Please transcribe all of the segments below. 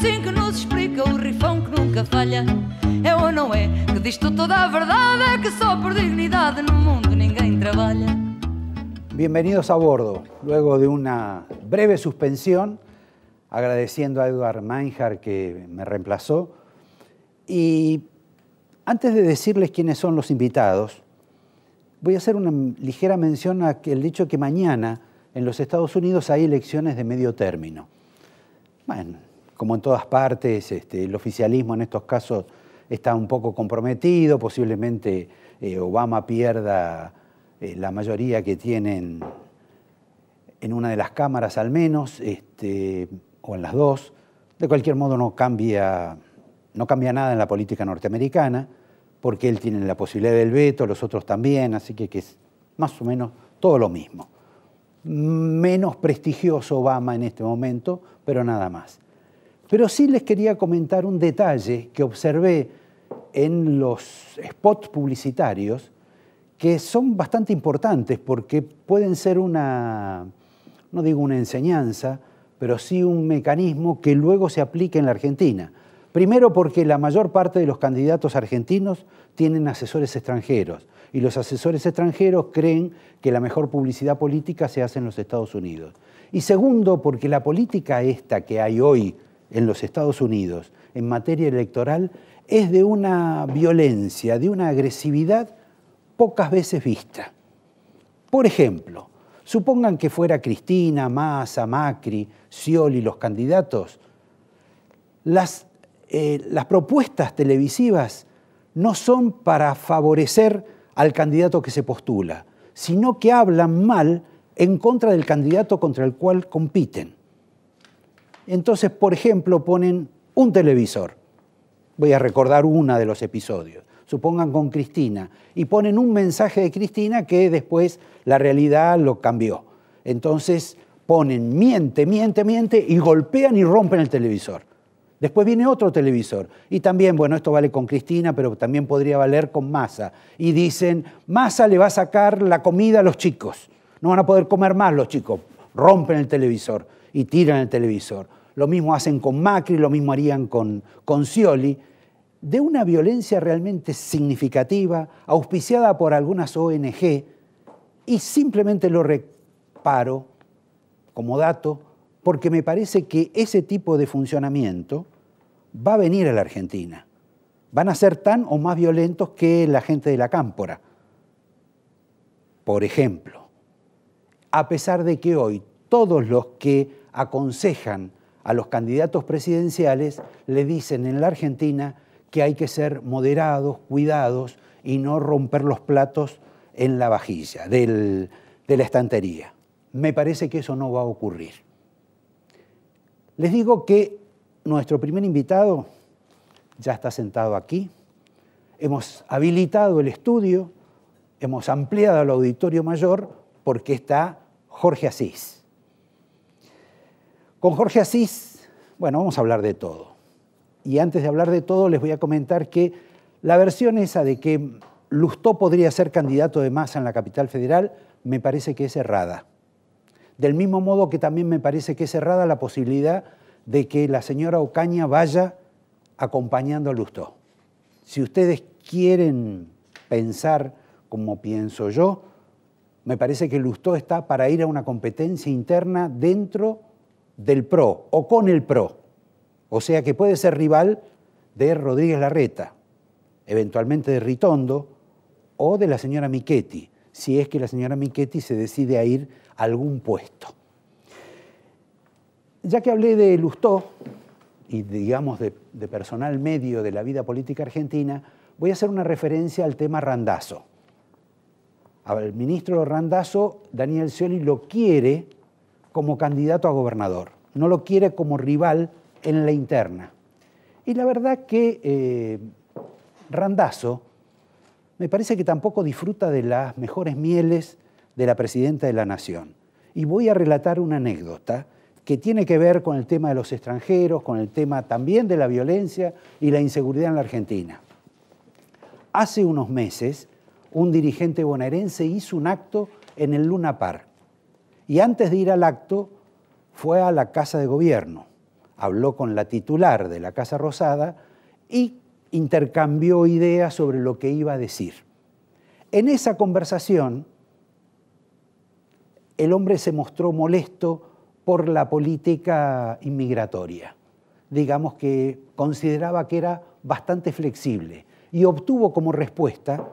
que nos explica que nunca falla que disto toda que por en el mundo Bienvenidos a bordo. Luego de una breve suspensión, agradeciendo a Eduard Meinhardt que me reemplazó. Y antes de decirles quiénes son los invitados, voy a hacer una ligera mención a que al dicho que mañana en los Estados Unidos hay elecciones de medio término. Bueno, como en todas partes, este, el oficialismo en estos casos está un poco comprometido, posiblemente eh, Obama pierda eh, la mayoría que tienen en una de las cámaras al menos, este, o en las dos. De cualquier modo no cambia, no cambia nada en la política norteamericana, porque él tiene la posibilidad del veto, los otros también, así que es más o menos todo lo mismo. Menos prestigioso Obama en este momento, pero nada más. Pero sí les quería comentar un detalle que observé en los spots publicitarios que son bastante importantes porque pueden ser una, no digo una enseñanza, pero sí un mecanismo que luego se aplique en la Argentina. Primero porque la mayor parte de los candidatos argentinos tienen asesores extranjeros y los asesores extranjeros creen que la mejor publicidad política se hace en los Estados Unidos. Y segundo porque la política esta que hay hoy, en los Estados Unidos en materia electoral es de una violencia, de una agresividad pocas veces vista. Por ejemplo, supongan que fuera Cristina, Massa, Macri, Scioli los candidatos, las, eh, las propuestas televisivas no son para favorecer al candidato que se postula, sino que hablan mal en contra del candidato contra el cual compiten. Entonces, por ejemplo, ponen un televisor. Voy a recordar una de los episodios. Supongan con Cristina. Y ponen un mensaje de Cristina que después la realidad lo cambió. Entonces ponen miente, miente, miente y golpean y rompen el televisor. Después viene otro televisor. Y también, bueno, esto vale con Cristina, pero también podría valer con Massa. Y dicen, Masa le va a sacar la comida a los chicos. No van a poder comer más los chicos. Rompen el televisor y tiran el televisor lo mismo hacen con Macri, lo mismo harían con, con Scioli, de una violencia realmente significativa, auspiciada por algunas ONG, y simplemente lo reparo como dato, porque me parece que ese tipo de funcionamiento va a venir a la Argentina. Van a ser tan o más violentos que la gente de la cámpora, por ejemplo. A pesar de que hoy todos los que aconsejan a los candidatos presidenciales le dicen en la Argentina que hay que ser moderados, cuidados y no romper los platos en la vajilla de la estantería. Me parece que eso no va a ocurrir. Les digo que nuestro primer invitado ya está sentado aquí. Hemos habilitado el estudio, hemos ampliado el auditorio mayor porque está Jorge Asís. Con Jorge Asís, bueno, vamos a hablar de todo. Y antes de hablar de todo, les voy a comentar que la versión esa de que Lustó podría ser candidato de masa en la capital federal me parece que es errada. Del mismo modo que también me parece que es errada la posibilidad de que la señora Ocaña vaya acompañando a Lustó. Si ustedes quieren pensar como pienso yo, me parece que Lustó está para ir a una competencia interna dentro del PRO o con el PRO. O sea que puede ser rival de Rodríguez Larreta, eventualmente de Ritondo o de la señora Michetti, si es que la señora Michetti se decide a ir a algún puesto. Ya que hablé de Lustó y digamos de, personal medio de la vida política argentina, voy a hacer una referencia al tema Randazo. Al ministro Randazo, Daniel Scioli lo quiere como candidato a gobernador, no lo quiere como rival en la interna. Y la verdad que eh, Randazo me parece que tampoco disfruta de las mejores mieles de la presidenta de la Nación. Y voy a relatar una anécdota que tiene que ver con el tema de los extranjeros, con el tema también de la violencia y la inseguridad en la Argentina. Hace unos meses, un dirigente bonaerense hizo un acto en el Luna Park y antes de ir al acto fue a la Casa de Gobierno, habló con la titular de la Casa Rosada y intercambió ideas sobre lo que iba a decir. En esa conversación, el hombre se mostró molesto por la política inmigratoria, digamos que consideraba que era bastante flexible y obtuvo como respuesta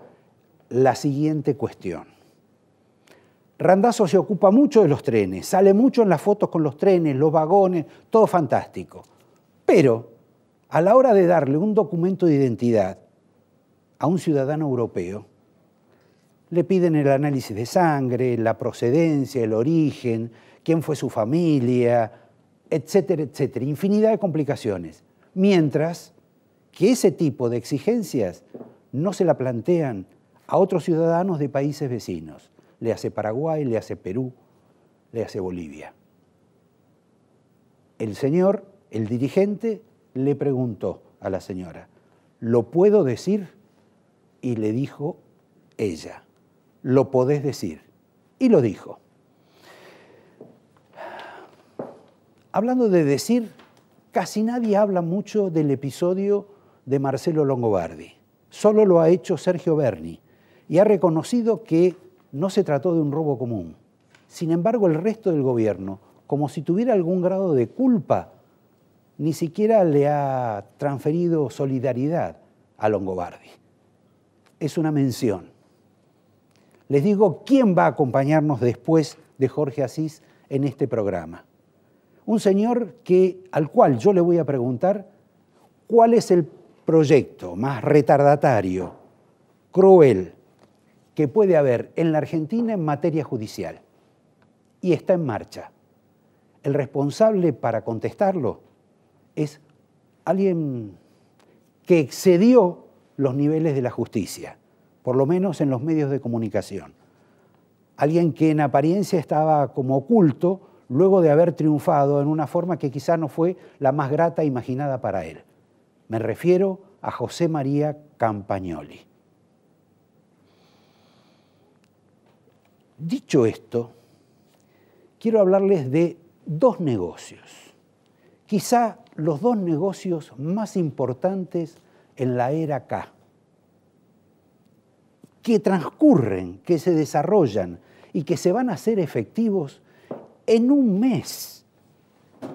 la siguiente cuestión. Randazzo se ocupa mucho de los trenes, sale mucho en las fotos con los trenes, los vagones, todo fantástico. Pero a la hora de darle un documento de identidad a un ciudadano europeo, le piden el análisis de sangre, la procedencia, el origen, quién fue su familia, etcétera, etcétera, infinidad de complicaciones. Mientras que ese tipo de exigencias no se la plantean a otros ciudadanos de países vecinos le hace Paraguay, le hace Perú, le hace Bolivia. El señor, el dirigente, le preguntó a la señora, ¿lo puedo decir? Y le dijo ella, lo podés decir. Y lo dijo. Hablando de decir, casi nadie habla mucho del episodio de Marcelo Longobardi. Solo lo ha hecho Sergio Berni y ha reconocido que no se trató de un robo común. Sin embargo, el resto del gobierno, como si tuviera algún grado de culpa, ni siquiera le ha transferido solidaridad a Longobardi. Es una mención. Les digo, ¿quién va a acompañarnos después de Jorge Asís en este programa? Un señor que, al cual yo le voy a preguntar cuál es el proyecto más retardatario, cruel, que puede haber en la Argentina en materia judicial. Y está en marcha. El responsable para contestarlo es alguien que excedió los niveles de la justicia, por lo menos en los medios de comunicación. Alguien que en apariencia estaba como oculto luego de haber triunfado en una forma que quizá no fue la más grata imaginada para él. Me refiero a José María Campagnoli. Dicho esto, quiero hablarles de dos negocios, quizá los dos negocios más importantes en la era K, que transcurren, que se desarrollan y que se van a hacer efectivos en un mes,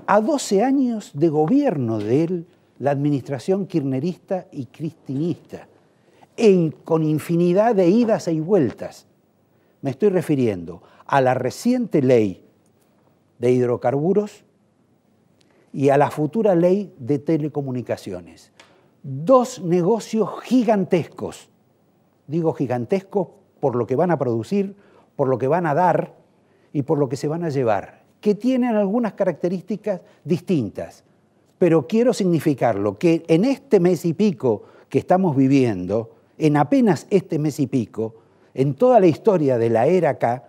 a 12 años de gobierno de él, la administración kirnerista y cristinista, con infinidad de idas y vueltas me estoy refiriendo a la reciente ley de hidrocarburos y a la futura ley de telecomunicaciones. Dos negocios gigantescos, digo gigantescos por lo que van a producir, por lo que van a dar y por lo que se van a llevar, que tienen algunas características distintas. Pero quiero significarlo, que en este mes y pico que estamos viviendo, en apenas este mes y pico, en toda la historia de la era acá,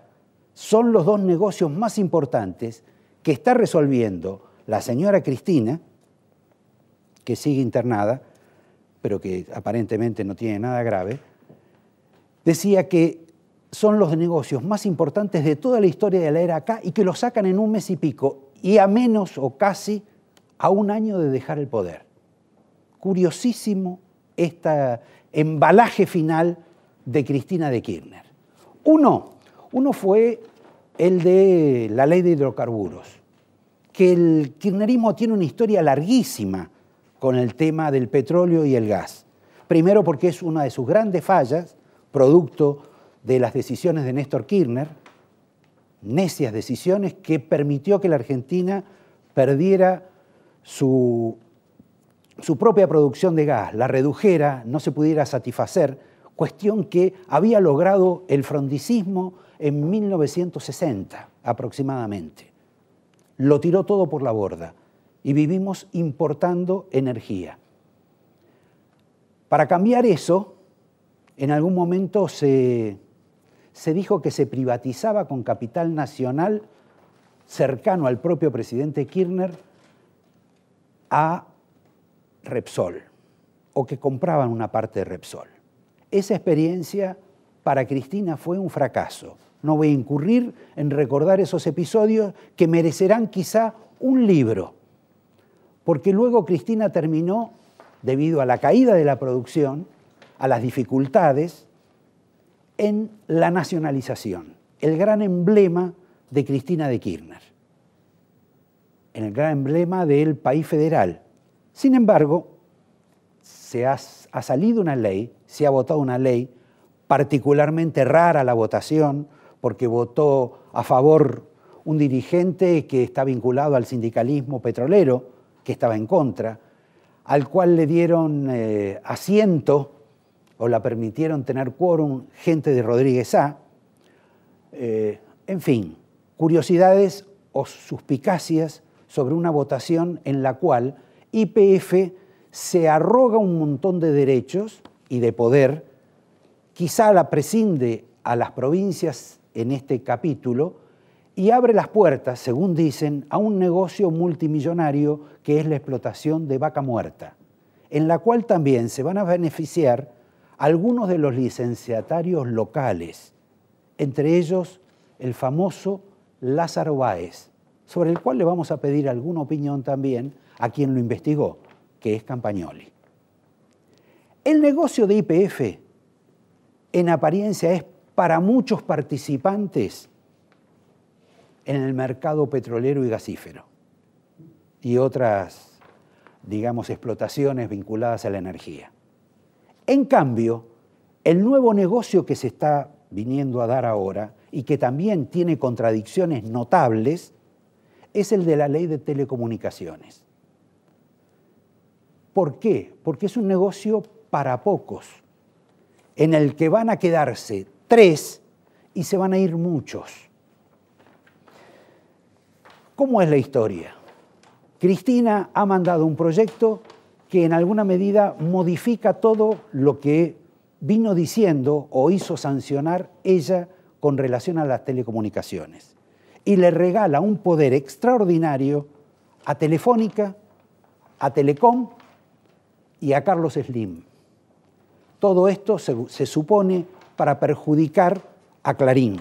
son los dos negocios más importantes que está resolviendo la señora Cristina, que sigue internada, pero que aparentemente no tiene nada grave, decía que son los negocios más importantes de toda la historia de la era acá y que lo sacan en un mes y pico y a menos o casi a un año de dejar el poder. Curiosísimo este embalaje final de Cristina de Kirchner. Uno, uno fue el de la ley de hidrocarburos, que el kirchnerismo tiene una historia larguísima con el tema del petróleo y el gas. Primero porque es una de sus grandes fallas, producto de las decisiones de Néstor Kirchner, necias decisiones que permitió que la Argentina perdiera su, su propia producción de gas, la redujera, no se pudiera satisfacer cuestión que había logrado el frondicismo en 1960 aproximadamente. Lo tiró todo por la borda y vivimos importando energía. Para cambiar eso, en algún momento se, se dijo que se privatizaba con capital nacional cercano al propio presidente Kirchner a Repsol, o que compraban una parte de Repsol. Esa experiencia para Cristina fue un fracaso. No voy a incurrir en recordar esos episodios que merecerán quizá un libro, porque luego Cristina terminó, debido a la caída de la producción, a las dificultades, en la nacionalización, el gran emblema de Cristina de Kirchner, en el gran emblema del país federal. Sin embargo, se ha, ha salido una ley se ha votado una ley particularmente rara la votación, porque votó a favor un dirigente que está vinculado al sindicalismo petrolero, que estaba en contra, al cual le dieron eh, asiento o la permitieron tener quórum gente de Rodríguez A. Eh, en fin, curiosidades o suspicacias sobre una votación en la cual IPF se arroga un montón de derechos y de poder, quizá la prescinde a las provincias en este capítulo y abre las puertas, según dicen, a un negocio multimillonario que es la explotación de vaca muerta, en la cual también se van a beneficiar algunos de los licenciatarios locales, entre ellos el famoso Lázaro Báez, sobre el cual le vamos a pedir alguna opinión también a quien lo investigó, que es Campagnoli. El negocio de IPF, en apariencia, es para muchos participantes en el mercado petrolero y gasífero y otras, digamos, explotaciones vinculadas a la energía. En cambio, el nuevo negocio que se está viniendo a dar ahora y que también tiene contradicciones notables es el de la ley de telecomunicaciones. ¿Por qué? Porque es un negocio para pocos, en el que van a quedarse tres y se van a ir muchos. ¿Cómo es la historia? Cristina ha mandado un proyecto que en alguna medida modifica todo lo que vino diciendo o hizo sancionar ella con relación a las telecomunicaciones. Y le regala un poder extraordinario a Telefónica, a Telecom y a Carlos Slim. Todo esto se, supone para perjudicar a Clarín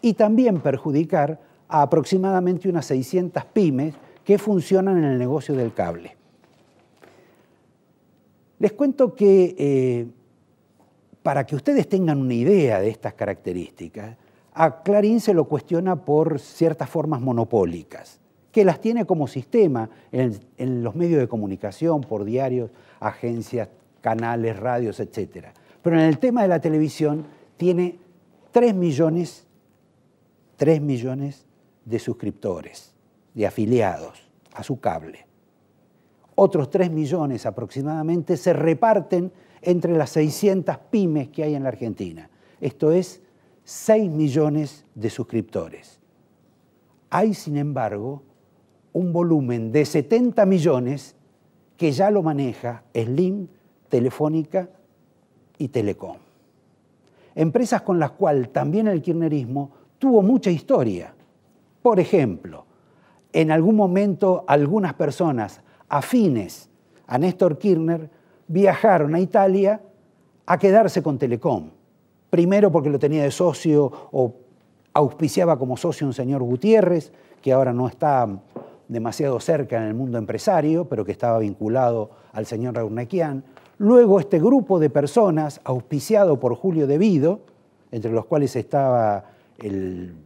y también perjudicar a aproximadamente unas 600 pymes que funcionan en el negocio del cable. Les cuento que eh, para que ustedes tengan una idea de estas características, a Clarín se lo cuestiona por ciertas formas monopólicas, que las tiene como sistema en, en los medios de comunicación, por diarios, agencias, canales, radios, etc. Pero en el tema de la televisión tiene 3 millones, 3 millones de suscriptores, de afiliados a su cable. Otros 3 millones aproximadamente se reparten entre las 600 pymes que hay en la Argentina. Esto es 6 millones de suscriptores. Hay, sin embargo, un volumen de 70 millones que ya lo maneja Slim Telefónica y Telecom. Empresas con las cuales también el kirchnerismo tuvo mucha historia. Por ejemplo, en algún momento algunas personas afines a Néstor Kirchner viajaron a Italia a quedarse con Telecom. Primero porque lo tenía de socio o auspiciaba como socio un señor Gutiérrez, que ahora no está demasiado cerca en el mundo empresario, pero que estaba vinculado al señor Nequian. Luego este grupo de personas, auspiciado por Julio Vido, entre los cuales estaba el,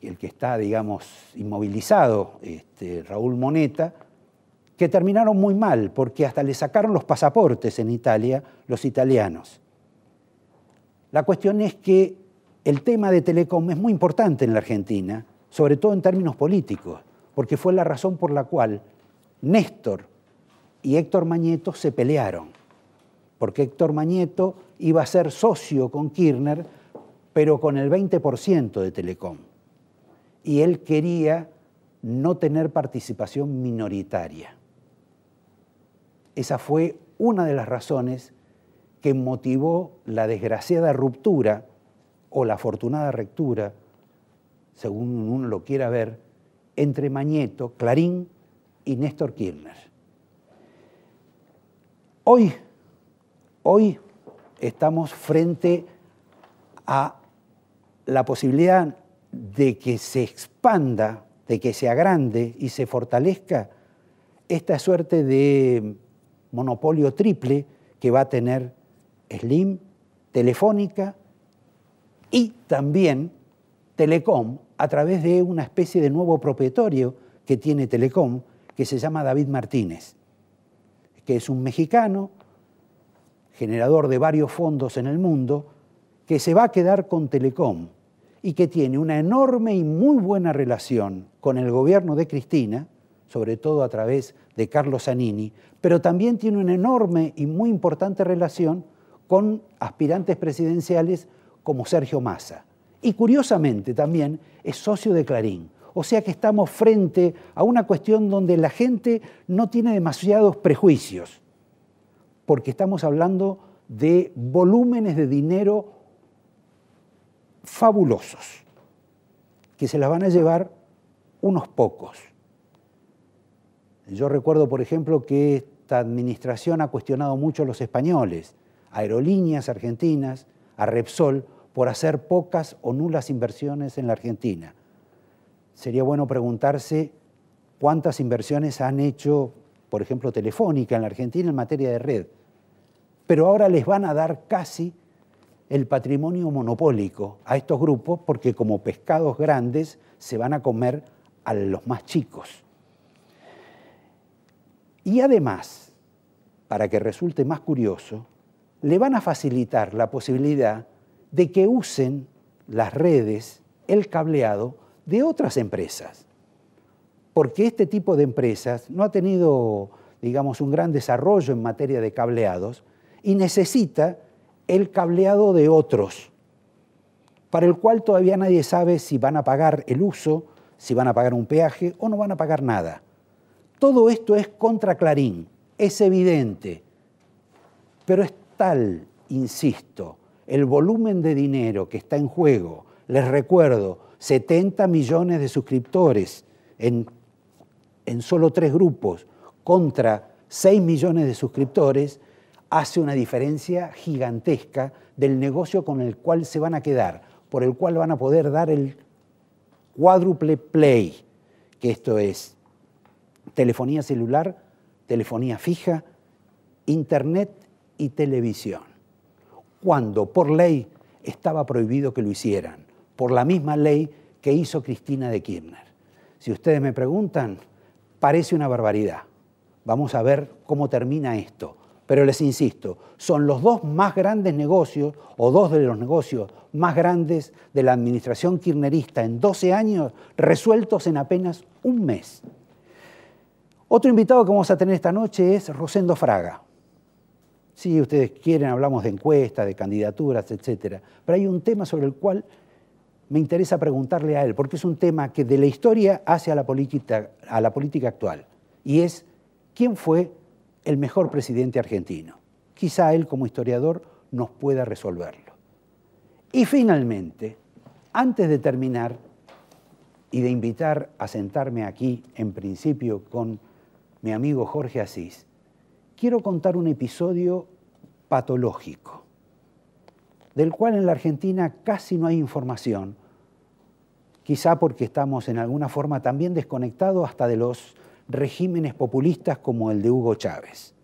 el, que está, digamos, inmovilizado, este, Raúl Moneta, que terminaron muy mal, porque hasta le sacaron los pasaportes en Italia los italianos. La cuestión es que el tema de Telecom es muy importante en la Argentina, sobre todo en términos políticos, porque fue la razón por la cual Néstor y Héctor Mañeto se pelearon, porque Héctor Mañeto iba a ser socio con Kirchner, pero con el 20% de Telecom. Y él quería no tener participación minoritaria. Esa fue una de las razones que motivó la desgraciada ruptura o la afortunada rectura, según uno lo quiera ver, entre Mañeto, Clarín y Néstor Kirchner. Hoy, hoy estamos frente a la posibilidad de que se expanda, de que se agrande y se fortalezca esta suerte de monopolio triple que va a tener Slim, Telefónica y también Telecom a través de una especie de nuevo propietario que tiene Telecom, que se llama David Martínez que es un mexicano, generador de varios fondos en el mundo, que se va a quedar con Telecom y que tiene una enorme y muy buena relación con el gobierno de Cristina, sobre todo a través de Carlos Zanini, pero también tiene una enorme y muy importante relación con aspirantes presidenciales como Sergio Massa. Y curiosamente también es socio de Clarín. O sea que estamos frente a una cuestión donde la gente no tiene demasiados prejuicios, porque estamos hablando de volúmenes de dinero fabulosos, que se las van a llevar unos pocos. Yo recuerdo, por ejemplo, que esta administración ha cuestionado mucho a los españoles, a aerolíneas argentinas, a Repsol, por hacer pocas o nulas inversiones en la Argentina sería bueno preguntarse cuántas inversiones han hecho, por ejemplo, Telefónica en la Argentina en materia de red. Pero ahora les van a dar casi el patrimonio monopólico a estos grupos porque como pescados grandes se van a comer a los más chicos. Y además, para que resulte más curioso, le van a facilitar la posibilidad de que usen las redes, el cableado, de otras empresas, porque este tipo de empresas no ha tenido, digamos, un gran desarrollo en materia de cableados y necesita el cableado de otros, para el cual todavía nadie sabe si van a pagar el uso, si van a pagar un peaje o no van a pagar nada. Todo esto es contra Clarín, es evidente, pero es tal, insisto, el volumen de dinero que está en juego, les recuerdo, 70 millones de suscriptores en, solo tres grupos contra 6 millones de suscriptores, hace una diferencia gigantesca del negocio con el cual se van a quedar, por el cual van a poder dar el cuádruple play, que esto es telefonía celular, telefonía fija, internet y televisión, cuando por ley estaba prohibido que lo hicieran por la misma ley que hizo Cristina de Kirchner. Si ustedes me preguntan, parece una barbaridad. Vamos a ver cómo termina esto. Pero les insisto, son los dos más grandes negocios, o dos de los negocios más grandes de la administración kirchnerista en 12 años, resueltos en apenas un mes. Otro invitado que vamos a tener esta noche es Rosendo Fraga. Si ustedes quieren, hablamos de encuestas, de candidaturas, etc. Pero hay un tema sobre el cual me interesa preguntarle a él, porque es un tema que de la historia hace a la política, a la política actual, y es quién fue el mejor presidente argentino. Quizá él como historiador nos pueda resolverlo. Y finalmente, antes de terminar y de invitar a sentarme aquí, en principio, con mi amigo Jorge Asís, quiero contar un episodio patológico, del cual en la Argentina casi no hay información, quizá porque estamos en alguna forma también desconectados hasta de los regímenes populistas como el de Hugo Chávez.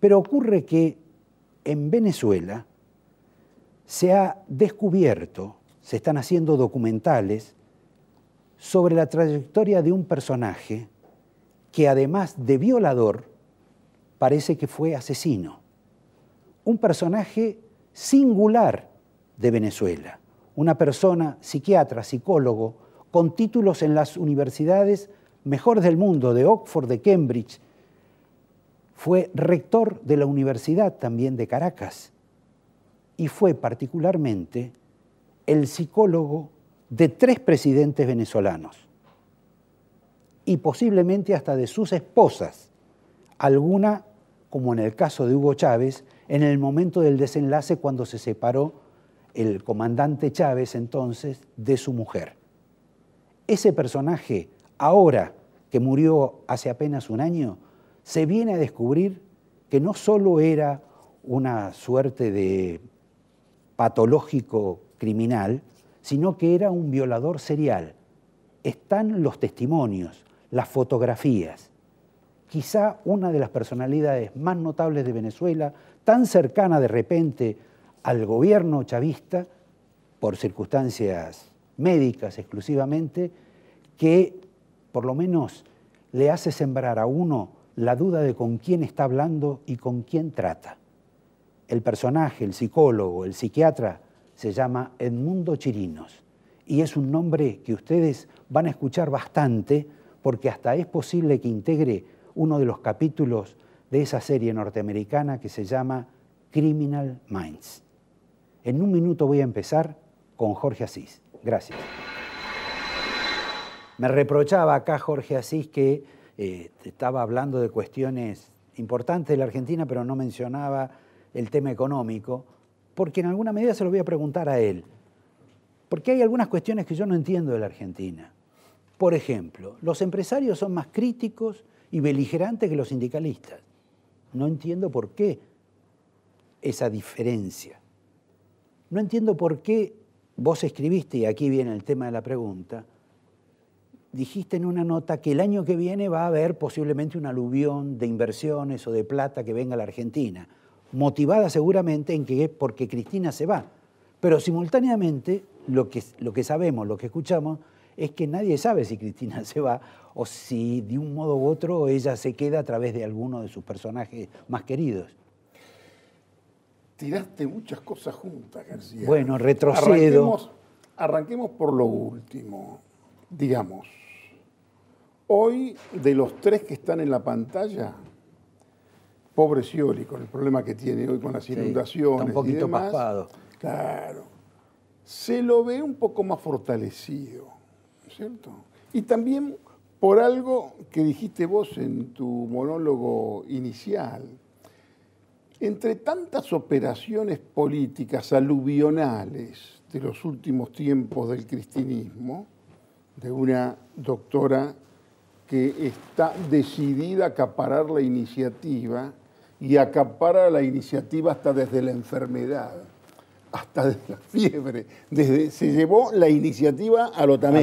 Pero ocurre que en Venezuela se ha descubierto, se están haciendo documentales sobre la trayectoria de un personaje que además de violador, parece que fue asesino. Un personaje singular de Venezuela una persona, psiquiatra, psicólogo, con títulos en las universidades mejores del mundo, de Oxford, de Cambridge, fue rector de la Universidad también de Caracas y fue particularmente el psicólogo de tres presidentes venezolanos y posiblemente hasta de sus esposas, alguna, como en el caso de Hugo Chávez, en el momento del desenlace cuando se separó el comandante Chávez entonces, de su mujer. Ese personaje, ahora que murió hace apenas un año, se viene a descubrir que no solo era una suerte de patológico criminal, sino que era un violador serial. Están los testimonios, las fotografías. Quizá una de las personalidades más notables de Venezuela, tan cercana de repente al gobierno chavista, por circunstancias médicas exclusivamente, que por lo menos le hace sembrar a uno la duda de con quién está hablando y con quién trata. El personaje, el psicólogo, el psiquiatra, se llama Edmundo Chirinos y es un nombre que ustedes van a escuchar bastante porque hasta es posible que integre uno de los capítulos de esa serie norteamericana que se llama Criminal Minds. En un minuto voy a empezar con Jorge Asís. Gracias. Me reprochaba acá Jorge Asís que eh, estaba hablando de cuestiones importantes de la Argentina, pero no mencionaba el tema económico, porque en alguna medida se lo voy a preguntar a él. Porque hay algunas cuestiones que yo no entiendo de la Argentina. Por ejemplo, los empresarios son más críticos y beligerantes que los sindicalistas. No entiendo por qué esa diferencia no entiendo por qué vos escribiste, y aquí viene el tema de la pregunta, dijiste en una nota que el año que viene va a haber posiblemente un aluvión de inversiones o de plata que venga a la Argentina, motivada seguramente en que porque Cristina se va. Pero simultáneamente lo que, lo que sabemos, lo que escuchamos, es que nadie sabe si Cristina se va o si de un modo u otro ella se queda a través de alguno de sus personajes más queridos tiraste muchas cosas juntas, García. Bueno, retrocedo. Arranquemos, por lo último. Digamos, hoy de los tres que están en la pantalla, pobre Scioli, con el problema que tiene hoy con las inundaciones. Está un poquito más Claro. Se lo ve un poco más fortalecido, ¿cierto? Y también por algo que dijiste vos en tu monólogo inicial, entre tantas operaciones políticas aluvionales de los últimos tiempos del cristinismo, de una doctora que está decidida a acaparar la iniciativa y acapara la iniciativa hasta desde la enfermedad, hasta desde la fiebre, desde, se llevó la iniciativa a lo A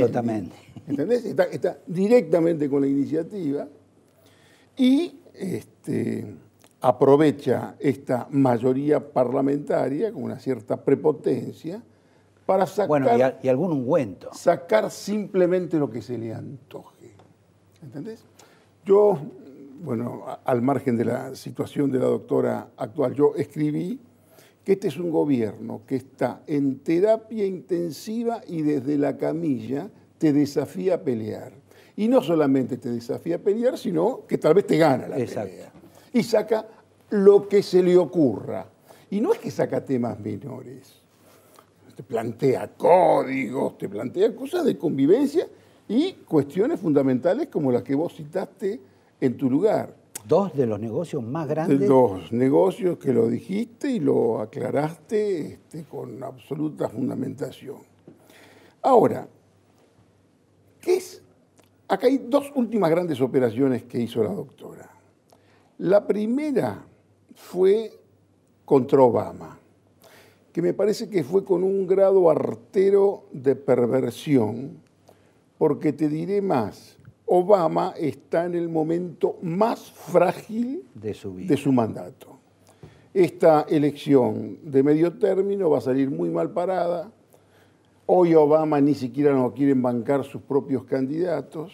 ¿Entendés? Está, está, directamente con la iniciativa y este, aprovecha esta mayoría parlamentaria con una cierta prepotencia para sacar... y, algún ungüento. Sacar simplemente lo que se le antoje. ¿Entendés? Yo, bueno, al margen de la situación de la doctora actual, yo escribí que este es un gobierno que está en terapia intensiva y desde la camilla te desafía a pelear. Y no solamente te desafía a pelear, sino que tal vez te gana la y saca lo que se le ocurra. Y no es que saca temas menores, te plantea códigos, te plantea cosas de convivencia y cuestiones fundamentales como las que vos citaste en tu lugar. Dos de los negocios más grandes. Dos negocios que lo dijiste y lo aclaraste este, con absoluta fundamentación. Ahora, ¿qué es? Acá hay dos últimas grandes operaciones que hizo la doctora. La primera fue contra Obama, que me parece que fue con un grado artero de perversión, porque te diré más, Obama está en el momento más frágil de su, mandato. Esta elección de medio término va a salir muy mal parada. Hoy Obama ni siquiera no quieren bancar sus propios candidatos,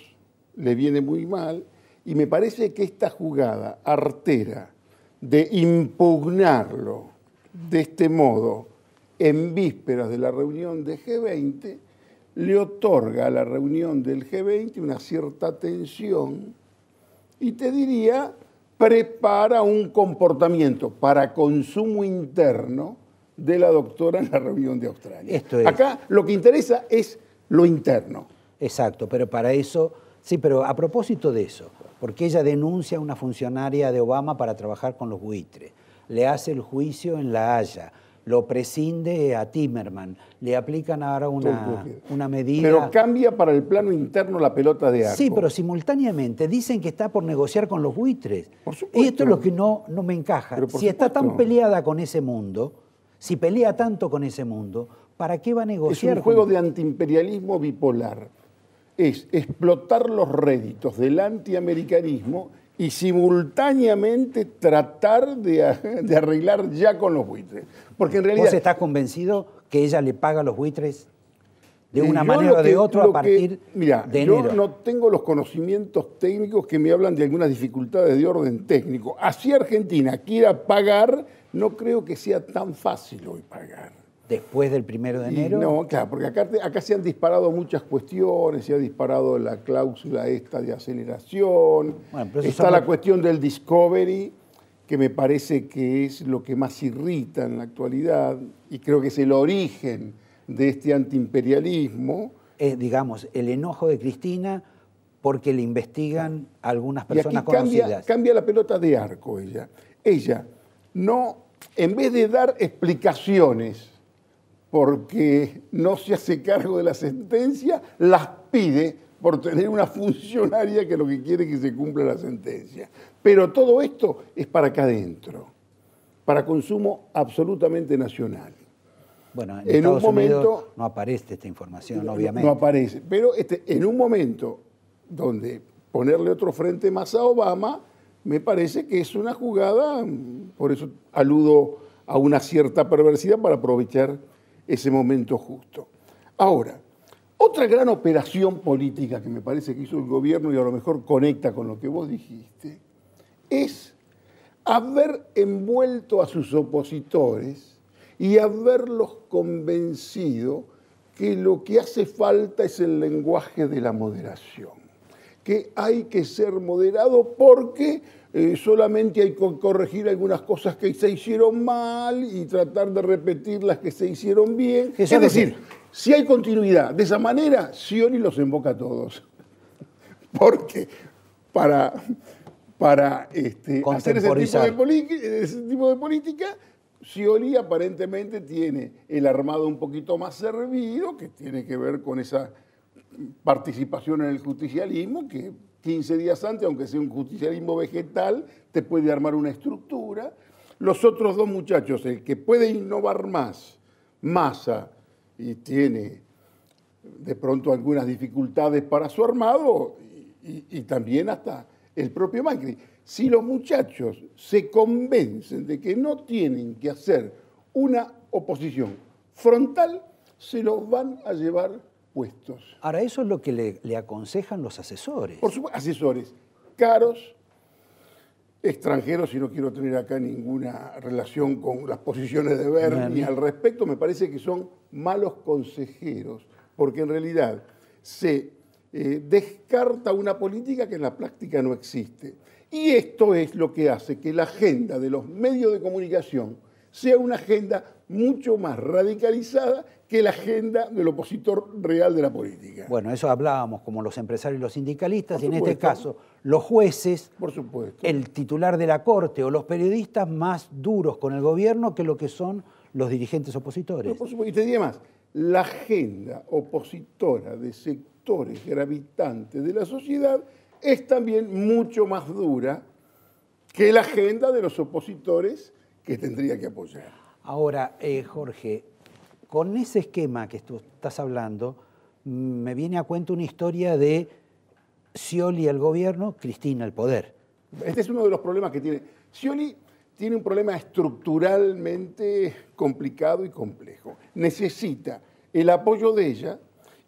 le viene muy mal y me parece que esta jugada artera de impugnarlo de este modo en vísperas de la reunión del G20 le otorga a la reunión del G20 una cierta tensión y te diría, prepara un comportamiento para consumo interno de la doctora en la reunión de Australia. Acá lo que interesa es lo interno. Exacto, pero para eso, sí, pero a propósito de eso, porque ella denuncia a una funcionaria de Obama para trabajar con los buitres, le hace el juicio en La Haya, lo prescinde a Timerman, le aplican ahora una, medida... Pero cambia para el plano interno la pelota de arco. Sí, pero simultáneamente dicen que está por negociar con los buitres. Por supuesto. Y esto es lo que no, no me encaja. Si está tan peleada con ese mundo, si pelea tanto con ese mundo, ¿para qué va a negociar? Es un juego de antiimperialismo bipolar es explotar los réditos del antiamericanismo y simultáneamente tratar de, arreglar ya con los buitres. Porque en realidad... ¿Vos estás convencido que ella le paga los buitres de una manera o de otra a partir de Yo no tengo los conocimientos técnicos que me hablan de algunas dificultades de orden técnico. Así Argentina quiera pagar, no creo que sea tan fácil hoy pagar después del primero de enero? no, claro, porque acá, se han disparado muchas cuestiones, se ha disparado la cláusula esta de aceleración, está la cuestión del discovery, que me parece que es lo que más irrita en la actualidad y creo que es el origen de este antiimperialismo. Es, digamos, el enojo de Cristina porque le investigan algunas personas conocidas. Cambia, cambia la pelota de arco ella. Ella no, en vez de dar explicaciones, porque no se hace cargo de la sentencia, las pide por tener una funcionaria que lo que quiere es que se cumpla la sentencia. Pero todo esto es para acá adentro, para consumo absolutamente nacional. Bueno, en, un momento no aparece esta información, obviamente. No aparece, pero este, en un momento donde ponerle otro frente más a Obama, me parece que es una jugada, mm, por eso aludo a una cierta perversidad para aprovechar ese momento justo. Ahora, otra gran operación política que me parece que hizo el gobierno y a lo mejor conecta con lo que vos dijiste, es haber envuelto a sus opositores y haberlos convencido que lo que hace falta es el lenguaje de la moderación, que hay que ser moderado porque eh, solamente hay que corregir algunas cosas que se hicieron mal y tratar de repetir las que se hicieron bien. Es decir, si hay continuidad de esa manera, Sioni los invoca a todos. Porque para, para este, hacer ese tipo, de política, Sioni aparentemente tiene el armado un poquito más servido, que tiene que ver con esa participación en el justicialismo, que 15 días antes, aunque sea un justicialismo vegetal, te puede armar una estructura. Los otros dos muchachos, el que puede innovar más, masa, y tiene de pronto algunas dificultades para su armado, y, también hasta el propio Macri. Si los muchachos se convencen de que no tienen que hacer una oposición frontal, se los van a llevar Ahora, eso es lo que le, aconsejan los asesores. Por supuesto, asesores caros, extranjeros, y no quiero tener acá ninguna relación con las posiciones de Bernie al respecto, me parece que son malos consejeros, porque en realidad se eh, descarta una política que en la práctica no existe. Y esto es lo que hace que la agenda de los medios de comunicación sea una agenda mucho más radicalizada que la agenda del opositor real de la política. Bueno, eso hablábamos como los empresarios y los sindicalistas, y en este caso los jueces, Por supuesto. el titular de la Corte o los periodistas más duros con el gobierno que lo que son los dirigentes opositores. Y te diría más, la agenda opositora de sectores gravitantes de la sociedad es también mucho más dura que la agenda de los opositores que tendría que apoyar. Ahora, eh, Jorge, con ese esquema que tú estás hablando, mm, me viene a cuento una historia de Scioli al gobierno, Cristina al poder. Este es uno de los problemas que tiene. Scioli tiene un problema estructuralmente complicado y complejo. Necesita el apoyo de ella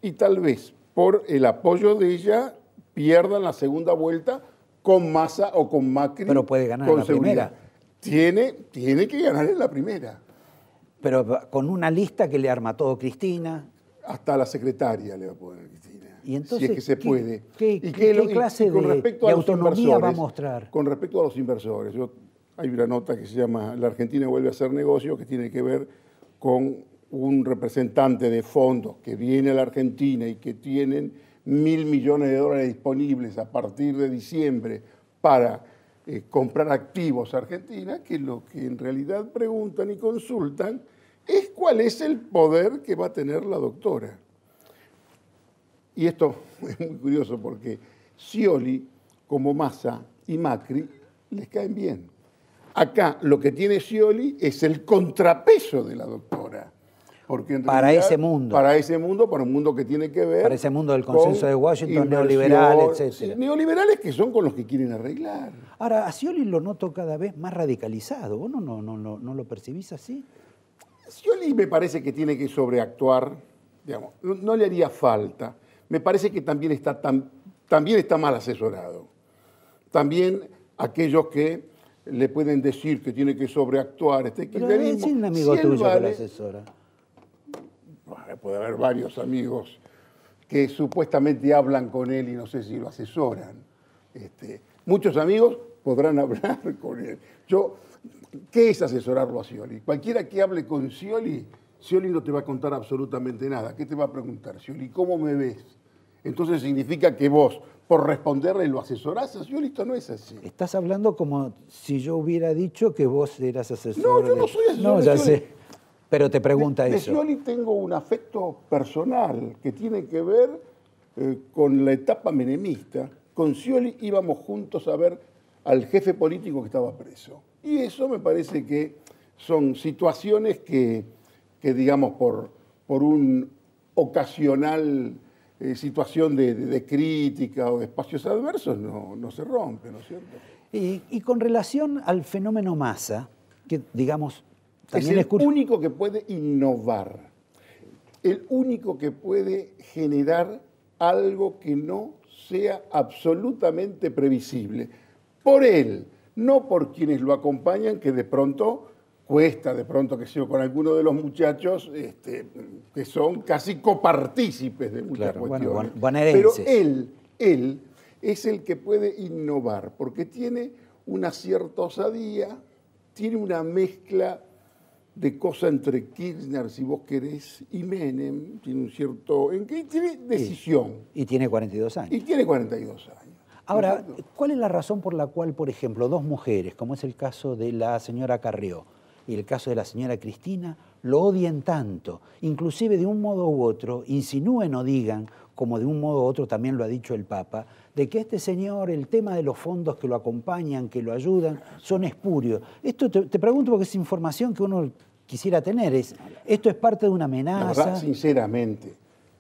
y tal vez por el apoyo de ella pierdan la segunda vuelta con masa o con Macri. Pero puede ganar en la primera. Tiene, tiene que ganar en la primera pero con una lista que le arma todo Cristina. Hasta la secretaria le va a poner Cristina. Y entonces, es que se puede. ¿Y qué, clase de, autonomía va a mostrar? Con respecto a los inversores, yo, hay una nota que se llama La Argentina vuelve a hacer negocio, que tiene que ver con un representante de fondos que viene a la Argentina y que tienen mil millones de dólares disponibles a partir de diciembre para eh, comprar activos a Argentina, que lo que en realidad preguntan y consultan es cuál es el poder que va a tener la doctora. Y esto es muy curioso porque Scioli, como Massa y Macri, les caen bien. Acá lo que tiene Scioli es el contrapeso de la doctora. Porque para ese mundo. Para ese mundo, para un mundo que tiene que ver. Para ese mundo del consenso de Washington, neoliberal, etc. Neoliberales que son con los que quieren arreglar. Ahora, a Scioli lo noto cada vez más radicalizado. ¿Vos no, no, no, no lo percibís así? Scioli me parece que tiene que sobreactuar, no, le haría falta. Me parece que también está, también está mal asesorado. También aquellos que le pueden decir que tiene que sobreactuar este Pero es un amigo tuyo que lo asesora. puede haber varios amigos que supuestamente hablan con él y no sé si lo asesoran. Este, muchos amigos podrán hablar con él. Yo ¿Qué es asesorarlo a Scioli? Cualquiera que hable con Scioli, Scioli no te va a contar absolutamente nada. ¿Qué te va a preguntar, Scioli? ¿Cómo me ves? Entonces significa que vos, por responderle, lo asesorás a Scioli. Esto no es así. Estás hablando como si yo hubiera dicho que vos eras asesor. No, yo no soy asesor. No, ya sé. Pero te pregunta eso. Scioli tengo un afecto personal que tiene que ver eh, con la etapa menemista. Con Scioli íbamos juntos a ver al jefe político que estaba preso. Y eso me parece que son situaciones que, digamos, por, por un ocasional eh, situación de, crítica o de espacios adversos no, se rompe, ¿no es cierto? Y, con relación al fenómeno masa, que digamos... es el único que puede innovar, el único que puede generar algo que no sea absolutamente previsible. Por él, no por quienes lo acompañan, que de pronto cuesta, de pronto, que sea con alguno de los muchachos este, que son casi copartícipes de muchas cuestiones. Pero él, él es el que puede innovar, porque tiene una cierta osadía, tiene una mezcla de cosas entre Kirchner, si vos querés, y Menem, tiene un cierto... En decisión. Y tiene 42 años. Y tiene 42 años. Ahora, ¿cuál es la razón por la cual, por ejemplo, dos mujeres, como es el caso de la señora Carrió y el caso de la señora Cristina, lo odien tanto? Inclusive de un modo u otro, insinúen o digan, como de un modo u otro también lo ha dicho el Papa, de que este señor, el tema de los fondos que lo acompañan, que lo ayudan, son espurios. Esto te, pregunto porque es información que uno quisiera tener. Es, esto es parte de una amenaza. sinceramente,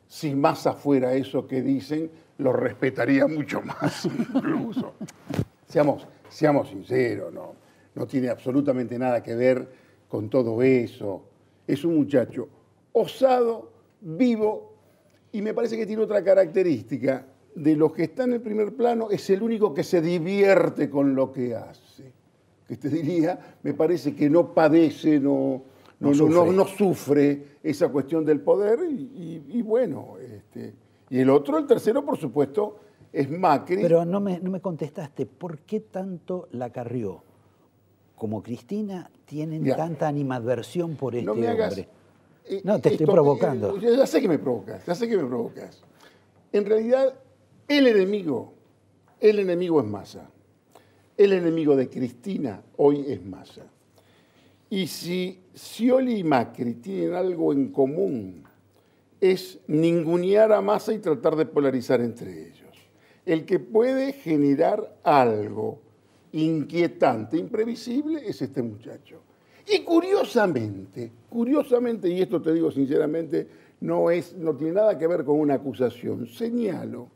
si más afuera eso que dicen, lo respetaría mucho más incluso. seamos, seamos sinceros, no, no tiene absolutamente nada que ver con todo eso. Es un muchacho osado, vivo, y me parece que tiene otra característica. De los que están en el primer plano, es el único que se divierte con lo que hace. Que te diría, me parece que no padece, no, no, sufre. esa cuestión del poder, y, y bueno, este, y el otro, el tercero, por supuesto, es Macri. Pero no me, no me contestaste, ¿por qué tanto la carrió? Como Cristina, tienen tanta animadversión por este no hombre. Eh, no, te estoy provocando. Eh, ya sé que me provocas, ya sé que me provocas. En realidad, el enemigo, el enemigo es Massa. El enemigo de Cristina hoy es Massa. Y si Scioli y Macri tienen algo en común es ningunear a masa y tratar de polarizar entre ellos. El que puede generar algo inquietante, imprevisible, es este muchacho. Y curiosamente, curiosamente, y esto te digo sinceramente, no, es, no tiene nada que ver con una acusación, señalo,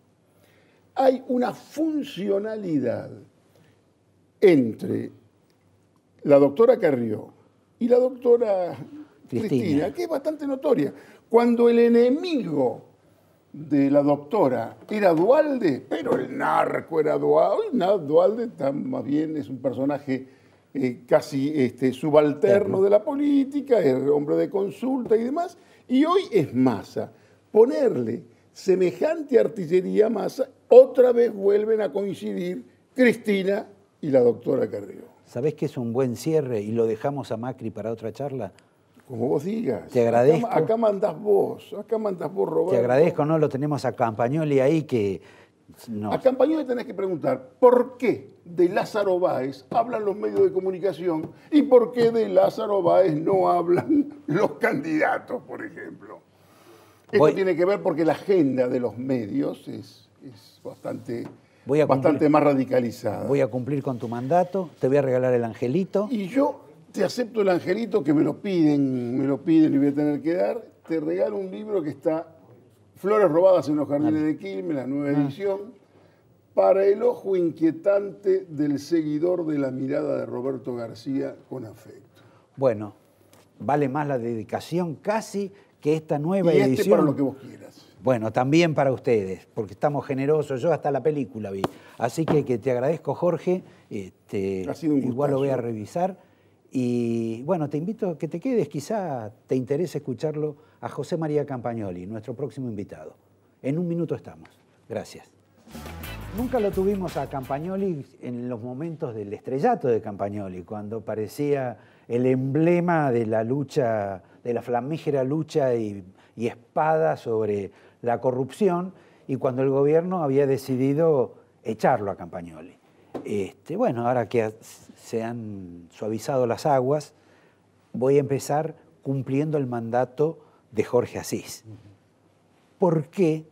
hay una funcionalidad entre la doctora Carrió y la doctora Cristina que es bastante notoria. Cuando el enemigo de la doctora era Dualde, pero el narco era Dualde, Dualde más bien es un personaje eh, casi este, subalterno de la política, es hombre de consulta y demás, y hoy es masa. Ponerle semejante artillería a otra vez vuelven a coincidir Cristina y la doctora Carrió. ¿Sabés que es un buen cierre y lo dejamos a Macri para otra charla? Como vos digas. Te agradezco. Acá, mandas mandás vos, acá mandas vos, Roberto. Te agradezco, ¿no? Lo tenemos a Campañoli ahí que... No. A Campañoli tenés que preguntar por qué de Lázaro Báez hablan los medios de comunicación y por qué de Lázaro Báez no hablan los candidatos, por ejemplo. Esto tiene que ver porque la agenda de los medios es, es bastante... bastante más radicalizada. Voy a cumplir con tu mandato, te voy a regalar el angelito. Y yo te acepto el angelito que me lo piden, me lo piden y voy a tener que dar. Te regalo un libro que está Flores robadas en los jardines de Quilmes, la nueva ah. edición, para el ojo inquietante del seguidor de la mirada de Roberto García con afecto. Bueno, vale más la dedicación casi que esta nueva edición. Este para lo que vos quieras. Bueno, también para ustedes, porque estamos generosos. Yo hasta la película vi. Así que, que te agradezco, Jorge. Este, igual lo voy a revisar. Y bueno, te invito a que te quedes, quizá te interese escucharlo a José María Campagnoli, nuestro próximo invitado. En un minuto estamos. Gracias. Nunca lo tuvimos a Campagnoli en los momentos del estrellato de Campagnoli, cuando parecía el emblema de la lucha, de la flamígera lucha y, espada sobre la corrupción, y cuando el gobierno había decidido echarlo a Campagnoli. Este, bueno, ahora que se han suavizado las aguas, voy a empezar cumpliendo el mandato de Jorge Asís. ¿Por qué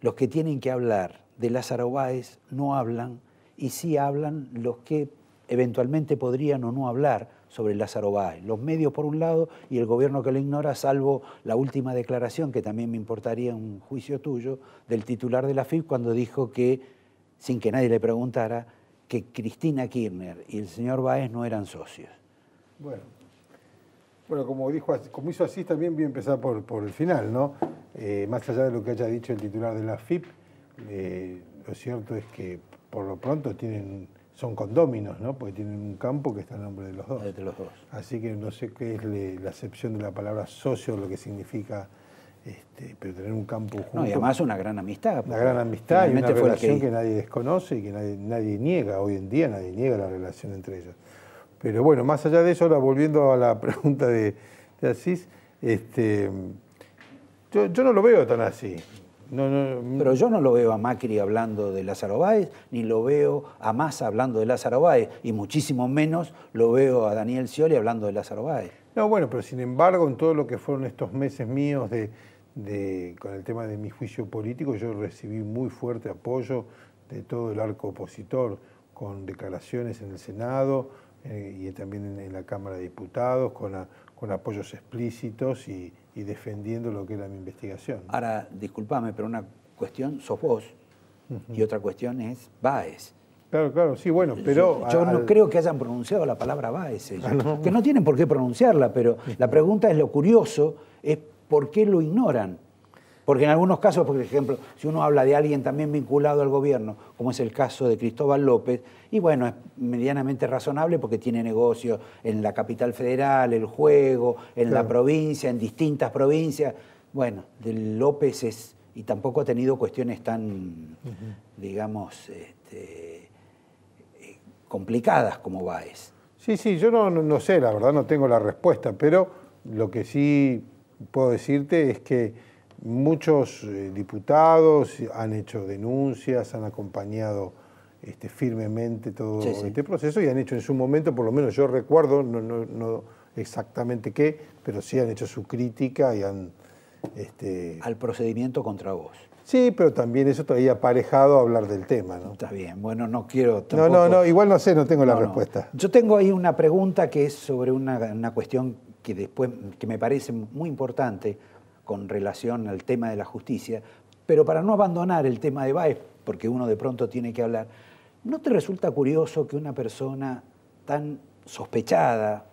los que tienen que hablar de Lázaro Báez no hablan y sí hablan los que eventualmente podrían o no hablar sobre Lázaro Báez? Los medios por un lado y el gobierno que lo ignora, salvo la última declaración, que también me importaría un juicio tuyo, del titular de la FIP cuando dijo que, sin que nadie le preguntara, que Cristina Kirchner y el señor Baez no eran socios. Bueno, bueno como, dijo, como hizo así, también voy a empezar por, por el final, ¿no? Eh, más allá de lo que haya dicho el titular de la FIP, eh, lo cierto es que por lo pronto tienen son condóminos, ¿no? Porque tienen un campo que está en nombre de los dos. De los dos. Así que no sé qué es la acepción de la palabra socio, lo que significa este, pero tener un campo junto. No, y además una gran amistad. Una gran amistad y una relación que... nadie desconoce y que nadie, niega, hoy en día nadie niega la relación entre ellos. Pero bueno, más allá de eso, ahora volviendo a la pregunta de, Asís, este, yo, no lo veo tan así. No, pero yo no lo veo a Macri hablando de Lázaro Báez, ni lo veo a Massa hablando de Lázaro Báez, y muchísimo menos lo veo a Daniel Scioli hablando de Lázaro Báez. No, bueno, pero sin embargo, en todo lo que fueron estos meses míos de, con el tema de mi juicio político, yo recibí muy fuerte apoyo de todo el arco opositor, con declaraciones en el Senado eh, y también en, la Cámara de Diputados, con, con apoyos explícitos y, defendiendo lo que era mi investigación. Ahora, discúlpame pero una cuestión sos vos y otra cuestión es Baez. Claro, claro, sí, bueno, pero... Yo, no creo que hayan pronunciado la palabra Baez, ah, que no tienen por qué pronunciarla, pero la pregunta es lo curioso, es ¿Por qué lo ignoran? Porque en algunos casos, por ejemplo, si uno habla de alguien también vinculado al gobierno, como es el caso de Cristóbal López, y bueno, es medianamente razonable porque tiene negocios en la capital federal, el juego, en la provincia, en distintas provincias. Bueno, de López es, y tampoco ha tenido cuestiones tan, digamos, este, complicadas como Baez. Sí, sí, yo no sé, la verdad no tengo la respuesta, pero lo que sí puedo decirte es que muchos eh, diputados han hecho denuncias, han acompañado este, firmemente todo este proceso y han hecho en su momento, por lo menos yo recuerdo, no, exactamente qué, pero sí han hecho su crítica y han... Este, Al procedimiento contra vos. Sí, pero también eso todavía aparejado a hablar del tema, ¿no? Está bien, bueno, no quiero No, no, no, igual no sé, no tengo la respuesta. Yo tengo ahí una pregunta que es sobre una cuestión que después que me parece muy importante con relación al tema de la justicia, pero para no abandonar el tema de Baez, porque uno de pronto tiene que hablar, ¿no te resulta curioso que una persona tan sospechada,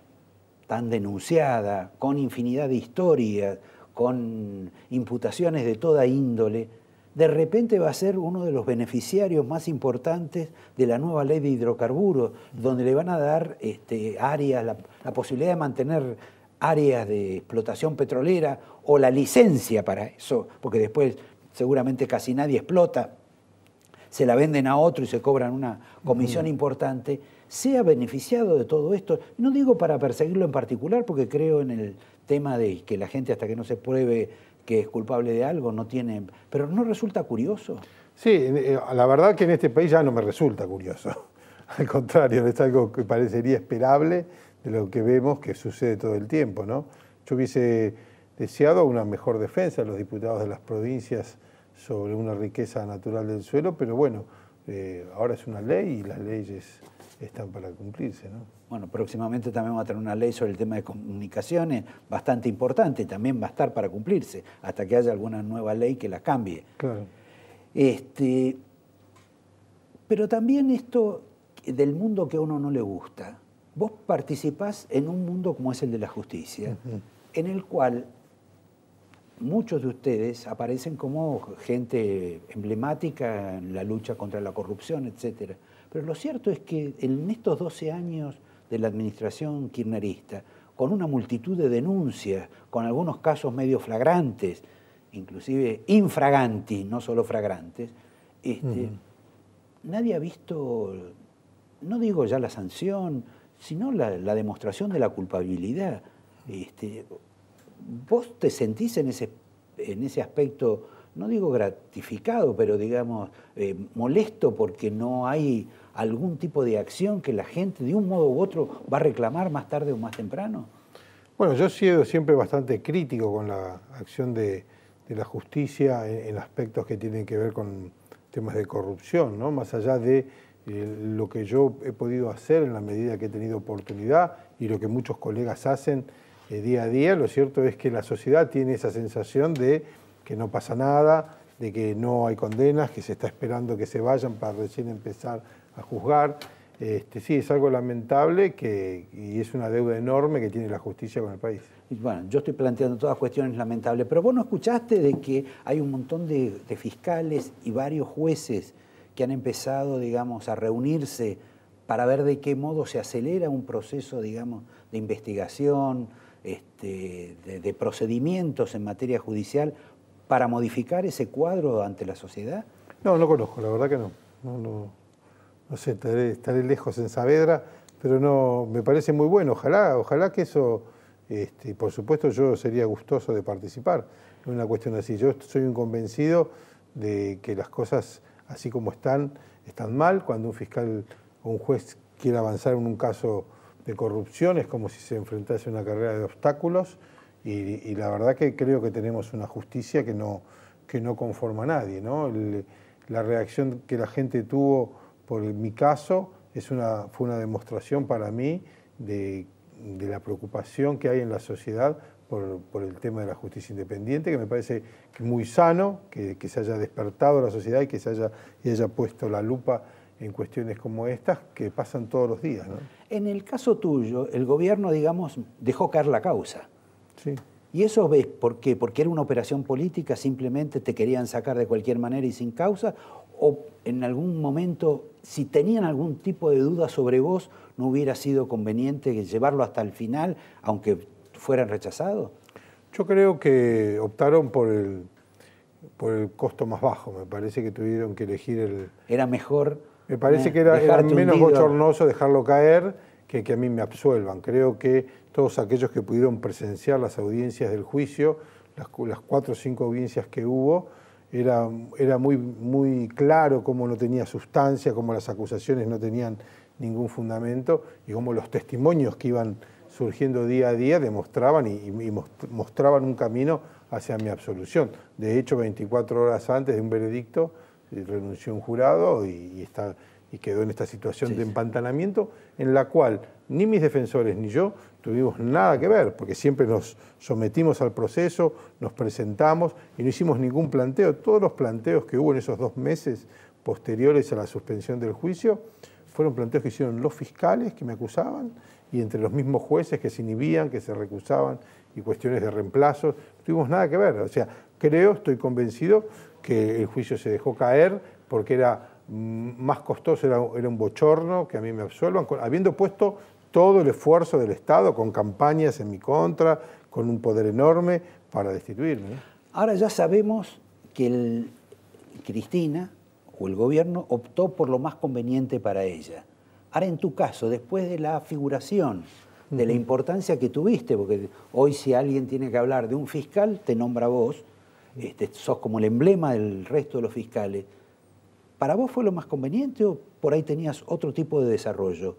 tan denunciada, con infinidad de historias, con imputaciones de toda índole, de repente va a ser uno de los beneficiarios más importantes de la nueva ley de hidrocarburos, donde le van a dar este, áreas, la posibilidad de mantener áreas de explotación petrolera o la licencia para eso, porque después seguramente casi nadie explota, se la venden a otro y se cobran una comisión importante, se importante, sea beneficiado de todo esto. No digo para perseguirlo en particular, porque creo en el tema de que la gente hasta que no se pruebe que es culpable de algo, no tiene... Pero no resulta curioso. Sí, eh, la verdad que en este país ya no me resulta curioso. Al contrario, es algo que parecería esperable lo que vemos que sucede todo el tiempo. ¿no? Yo hubiese deseado una mejor defensa de los diputados de las provincias sobre una riqueza natural del suelo, pero bueno, eh, ahora es una ley y las leyes están para cumplirse. Bueno, próximamente también va a tener una ley sobre el tema de comunicaciones bastante importante, también va a estar para cumplirse, hasta que haya alguna nueva ley que la cambie. Claro. Este, pero también esto del mundo que a uno no le gusta, vos participás en un mundo como es el de la justicia, en el cual muchos de ustedes aparecen como gente emblemática en la lucha contra la corrupción, etc. Pero lo cierto es que en estos 12 años de la administración kirchnerista, con una multitud de denuncias, con algunos casos medio flagrantes, inclusive infraganti, no solo fragrantes, este, nadie ha visto, no digo ya la sanción, sino la, demostración de la culpabilidad. Este, ¿Vos te sentís en ese, en ese aspecto, no digo gratificado, pero digamos eh, molesto porque no hay algún tipo de acción que la gente de un modo u otro va a reclamar más tarde o más temprano? Bueno, yo he sido siempre bastante crítico con la acción de, la justicia en, en, aspectos que tienen que ver con temas de corrupción, ¿no? más allá de eh, lo que yo he podido hacer en la medida que he tenido oportunidad y lo que muchos colegas hacen eh, día a día, lo cierto es que la sociedad tiene esa sensación de que no pasa nada, de que no hay condenas, que se está esperando que se vayan para recién empezar a juzgar. Este, sí, es algo lamentable que, y es una deuda enorme que tiene la justicia con el país. Bueno, yo estoy planteando todas cuestiones lamentables, pero vos no escuchaste de que hay un montón de fiscales y varios jueces que han empezado, digamos, a reunirse para ver de qué modo se acelera un proceso, digamos, de investigación, este, de, procedimientos en materia judicial para modificar ese cuadro ante la sociedad? No, no conozco, la verdad que no. No, sé, estaré, lejos en Saavedra, pero no, me parece muy bueno. Ojalá, ojalá que eso, este, por supuesto, yo sería gustoso de participar en una cuestión así. Yo soy un convencido de que las cosas así como están, están mal. Cuando un fiscal o un juez quiere avanzar en un caso de corrupción, es como si se enfrentase a una carrera de obstáculos. Y, la verdad que creo que tenemos una justicia que no, conforma a nadie. la reacción que la gente tuvo por mi caso fue una demostración para mí de la preocupación que hay en la sociedad por, el tema de la justicia independiente, que me parece muy sano que, se haya despertado la sociedad y que se haya, haya puesto la lupa en cuestiones como estas que pasan todos los días. En el caso tuyo, el gobierno, digamos, dejó caer la causa. Sí. ¿Y eso ves por qué? ¿Porque era una operación política, simplemente te querían sacar de cualquier manera y sin causa? ¿O en algún momento, si tenían algún tipo de duda sobre vos, no hubiera sido conveniente llevarlo hasta el final, aunque fueran rechazados? Yo creo que optaron por el, por el costo más bajo, me parece que tuvieron que elegir el... Era mejor... Me parece que era, menos bochornoso dejarlo caer que que a mí me absuelvan. Creo que todos aquellos que pudieron presenciar las audiencias del juicio, las, las cuatro o cinco audiencias que hubo, era, era muy, muy claro cómo no tenía sustancia, cómo las acusaciones no tenían ningún fundamento y cómo los testimonios que iban surgiendo día a día demostraban y, mostraban un camino hacia mi absolución. De hecho, 24 horas antes de un veredicto, eh, renunció un jurado y, está, y quedó en esta situación de empantanamiento en la cual ni mis defensores ni yo tuvimos nada que ver, porque siempre nos sometimos al proceso, nos presentamos y no hicimos ningún planteo. Todos los planteos que hubo en esos dos meses posteriores a la suspensión del juicio fueron planteos que hicieron los fiscales que me acusaban y entre los mismos jueces que se inhibían, que se recusaban y cuestiones de reemplazo. No tuvimos nada que ver. O sea, creo, estoy convencido que el juicio se dejó caer porque era mm, más costoso, era, un bochorno que a mí me absuelvan, habiendo puesto todo el esfuerzo del Estado con campañas en mi contra, con un poder enorme para destituirme. Ahora ya sabemos que el, Cristina o el gobierno optó por lo más conveniente para ella. Ahora, en tu caso, después de la figuración, de la importancia que tuviste, porque hoy si alguien tiene que hablar de un fiscal, te nombra vos, este, sos como el emblema del resto de los fiscales. ¿Para vos fue lo más conveniente o por ahí tenías otro tipo de desarrollo?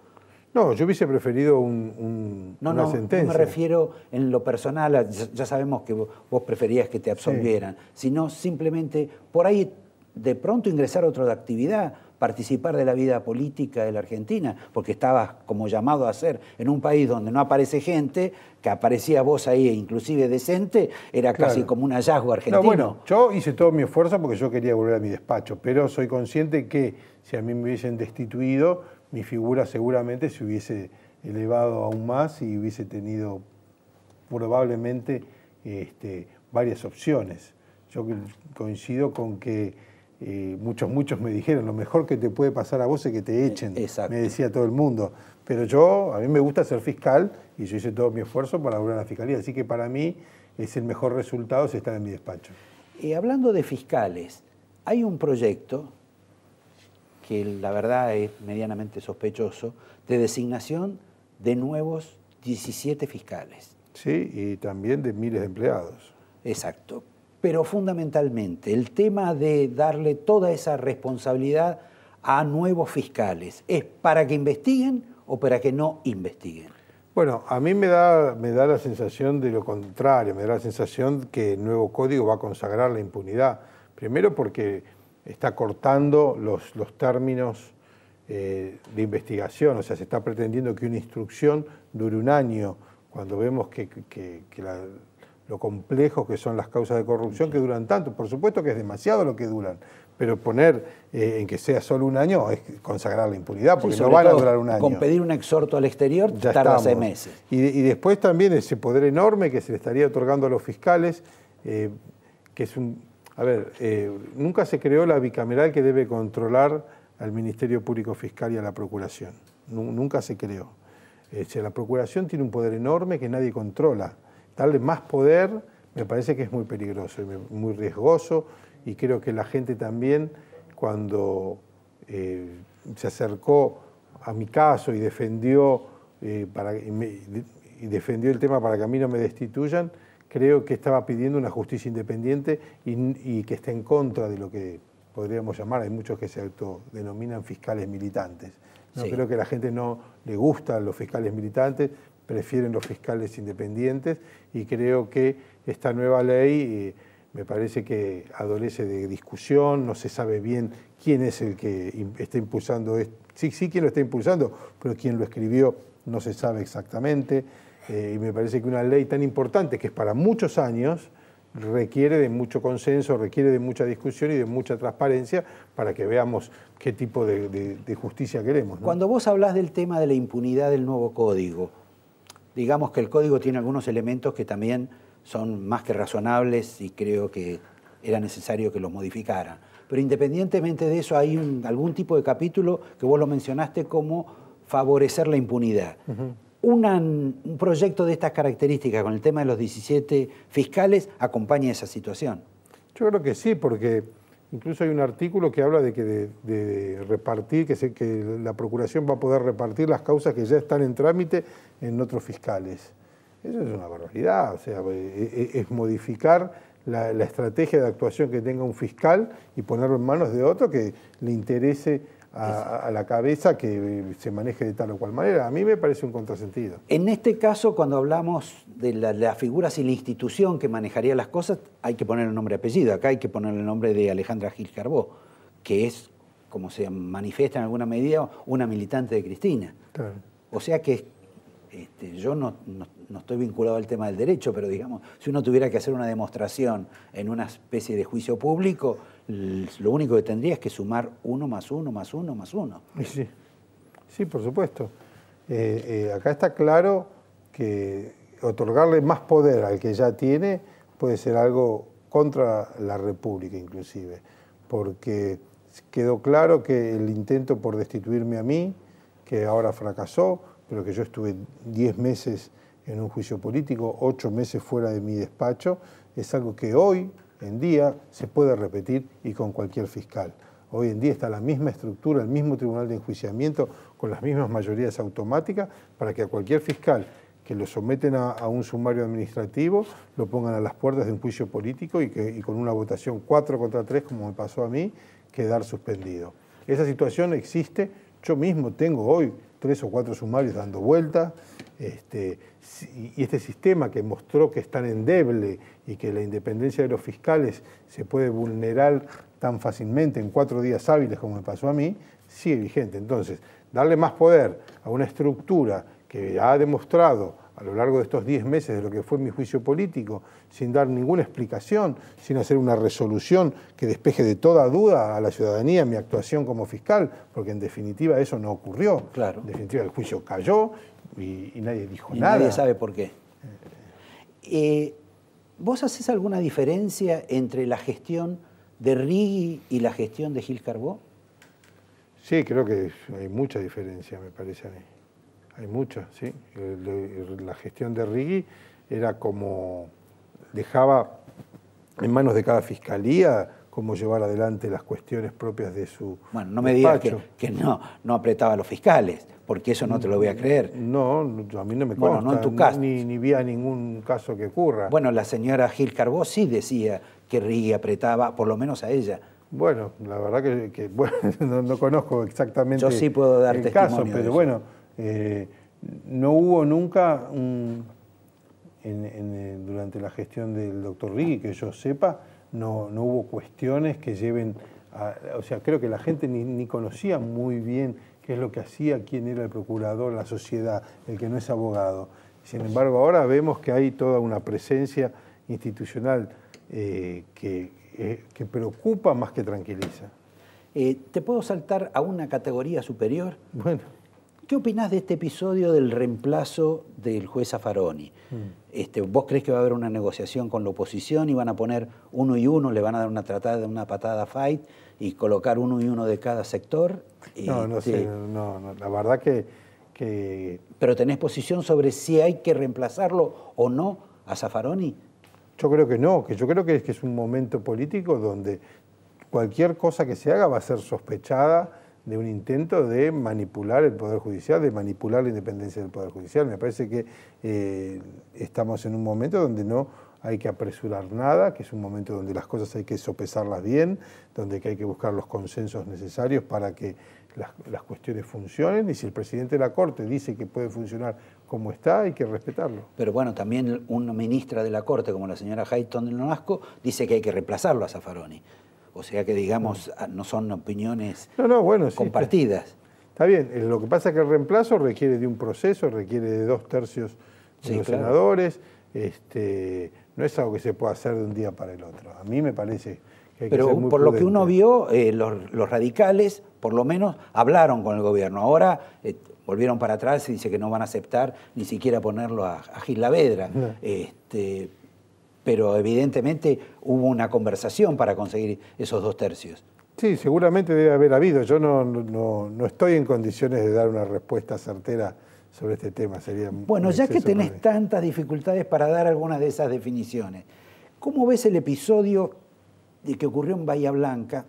No, yo hubiese preferido un, un no, no, No, me refiero en lo personal, ya sabemos que vos preferías que te absolvieran, sino simplemente por ahí de pronto ingresar a otra actividad participar de la vida política de la Argentina, porque estabas como llamado a ser en un país donde no aparece gente, que aparecía vos ahí e inclusive decente, era casi como un hallazgo argentino. bueno, yo hice todo mi esfuerzo porque yo quería volver a mi despacho, pero soy consciente que si a mí me hubiesen destituido, mi figura seguramente se hubiese elevado aún más y hubiese tenido probablemente este, varias opciones. Yo coincido con que eh, muchos, muchos me dijeron, lo mejor que te puede pasar a vos es que te echen, me decía todo el mundo. Pero yo, a mí me gusta ser fiscal y yo hice todo mi esfuerzo para lograr la fiscalía, así que para mí es el mejor resultado si estar en mi despacho. hablando de fiscales, hay un proyecto que la verdad es medianamente sospechoso, de designación de nuevos 17 fiscales. Sí, y también de miles de empleados. Exacto pero fundamentalmente el tema de darle toda esa responsabilidad a nuevos fiscales, ¿es para que investiguen o para que no investiguen? Bueno, a mí me da, me da la sensación de lo contrario, me da la sensación que el nuevo código va a consagrar la impunidad. Primero porque está cortando los, los términos eh, de investigación, o sea, se está pretendiendo que una instrucción dure un año, cuando vemos que, que la, lo complejo que son las causas de corrupción que duran tanto. Por supuesto que es demasiado lo que duran, pero poner eh, en que sea solo un año es consagrar la impunidad, porque no van a durar un año. Con pedir un exhorto al exterior ya tarda seis meses. Y, después también ese poder enorme que se le estaría otorgando a los fiscales, eh, que es un. A ver, eh, nunca se creó la bicameral que debe controlar al Ministerio Público Fiscal y a la Procuración. Nunca se creó. la Procuración tiene un poder enorme que nadie controla darle más poder me parece que es muy peligroso y muy riesgoso y creo que la gente también cuando eh, se acercó a mi caso y defendió, eh, para, y defendió el tema para que a mí no me destituyan, creo que estaba pidiendo una justicia independiente y, que esté en contra de lo que podríamos llamar, hay muchos que se autodenominan fiscales militantes. No creo que a la gente no le gustan los fiscales militantes, prefieren los fiscales independientes y creo que esta nueva ley eh, me parece que adolece de discusión, no se sabe bien quién es el que está impulsando esto. Sí, sí, quién lo está impulsando, pero quién lo escribió no se sabe exactamente. Eh, y me parece que una ley tan importante, que es para muchos años, requiere de mucho consenso, requiere de mucha discusión y de mucha transparencia para que veamos qué tipo de, justicia queremos. Cuando vos hablas del tema de la impunidad del nuevo código, digamos que el código tiene algunos elementos que también son más que razonables y creo que era necesario que los modificaran. Pero independientemente de eso, hay algún tipo de capítulo que vos lo mencionaste como favorecer la impunidad. un proyecto de estas características con el tema de los 17 fiscales acompaña esa situación. Yo creo que sí, porque Incluso hay un artículo que habla de que de, repartir, que, sé que, la Procuración va a poder repartir las causas que ya están en trámite en otros fiscales. Eso es una barbaridad, o sea, eh, eh, eh, es, modificar la, la, estrategia de actuación que tenga un fiscal y ponerlo en manos de otro que le interese a, la cabeza que se maneje de tal o cual manera. A mí me parece un contrasentido. En este caso, cuando hablamos de la, las figuras y la institución que manejaría las cosas, hay que poner el nombre y apellido. Acá hay que poner el nombre de Alejandra Gil Carbó, que es, como se manifiesta en alguna medida, una militante de Cristina. O sea que este, yo no, estoy vinculado al tema del derecho, pero digamos, si uno tuviera que hacer una demostración en una especie de juicio público, lo único que tendría es que sumar uno más uno más uno más uno. Sí, por supuesto. Eh, eh, acá está claro que otorgarle más poder al que ya tiene puede ser algo contra la República inclusive, porque quedó claro que el intento por destituirme a mí, que ahora fracasó, pero que yo estuve 10 meses en un juicio político, 8 meses fuera de mi despacho, es algo que hoy en día se puede repetir y con cualquier fiscal. Hoy en día está la misma estructura, el mismo tribunal de enjuiciamiento, con las mismas mayorías automáticas, para que a cualquier fiscal que lo someten a, un sumario administrativo, lo pongan a las puertas de un juicio político y, que, y con una votación 4 contra 3, como me pasó a mí, quedar suspendido. Esa situación existe, yo mismo tengo hoy tres o cuatro sumarios dando vuelta, este, y este sistema que mostró que es tan endeble y que la independencia de los fiscales se puede vulnerar tan fácilmente en cuatro días hábiles como me pasó a mí, sigue vigente. Entonces, darle más poder a una estructura que ha demostrado a lo largo de estos 10 meses de lo que fue mi juicio político, sin dar ninguna explicación, sin hacer una resolución que despeje de toda duda a la ciudadanía mi actuación como fiscal, porque en definitiva eso no ocurrió. Claro. En definitiva el juicio cayó y, nadie dijo nada. Nadie sabe por qué. Eh, ¿Vos haces alguna diferencia entre la gestión de Rigi y la gestión de Gil Carbó? Sí, creo que hay mucha diferencia, me parece a mí hay muchas, ¿sí? La gestión de Rigi era como dejaba en manos de cada fiscalía cómo llevar adelante las cuestiones propias de su Bueno, no me digas que, que, no, no apretaba a los fiscales, porque eso no te lo voy a mm, creer. No, a mí no me consta. no Ni, ni vi ningún caso que ocurra. Bueno, la señora Gil Carbó sí decía que Rigi apretaba, por lo menos a ella. Bueno, la verdad que, no, conozco exactamente Yo sí puedo darte testimonio caso, pero bueno, eh, no hubo nunca, eh, durante la gestión del doctor Riggi, que yo sepa, no, hubo cuestiones que lleven a, o sea, creo que la gente ni, conocía muy bien qué es lo que hacía, quién era el procurador, la sociedad, el que no es abogado. Sin embargo, ahora vemos que hay toda una presencia institucional eh, que, preocupa más que tranquiliza. ¿Te puedo saltar a una categoría superior? Bueno. ¿Qué opinás de este episodio del reemplazo del juez Zaffaroni? Mm. Este, ¿Vos crees que va a haber una negociación con la oposición y van a poner uno y uno, le van a dar una tratada, una patada fight y colocar uno y uno de cada sector? No, no este, sé, no, la verdad que, Pero tenés posición sobre si hay que reemplazarlo o no a Zaffaroni. Yo creo que no, que yo creo que es, que es un momento político donde cualquier cosa que se haga va a ser sospechada de un intento de manipular el Poder Judicial, de manipular la independencia del Poder Judicial. Me parece que eh, estamos en un momento donde no hay que apresurar nada, que es un momento donde las cosas hay que sopesarlas bien, donde hay que buscar los consensos necesarios para que las, cuestiones funcionen y si el presidente de la Corte dice que puede funcionar como está, hay que respetarlo. Pero bueno, también una ministra de la Corte, como la señora Hayton de Nonasco dice que hay que reemplazarlo a Zaffaroni. O sea que, digamos, ah, no son opiniones compartidas. Está. bien, eh, lo que pasa es que el reemplazo requiere de un proceso, requiere de dos tercios de senadores. Este, no es algo que se pueda hacer de un día para el otro. A mí me parece que hay que ser muy por lo que uno vio, eh, los, radicales, por lo menos, hablaron con el gobierno. Ahora eh, volvieron para atrás y dice que no van a aceptar ni siquiera ponerlo a, a Gil pero evidentemente hubo una conversación para conseguir esos dos tercios. Sí, seguramente debe haber habido. Yo no, estoy en condiciones de dar una respuesta certera sobre este tema. Sería bueno, ya que tenés tantas dificultades para dar algunas de esas definiciones, ¿cómo ves el episodio de que ocurrió en Bahía Blanca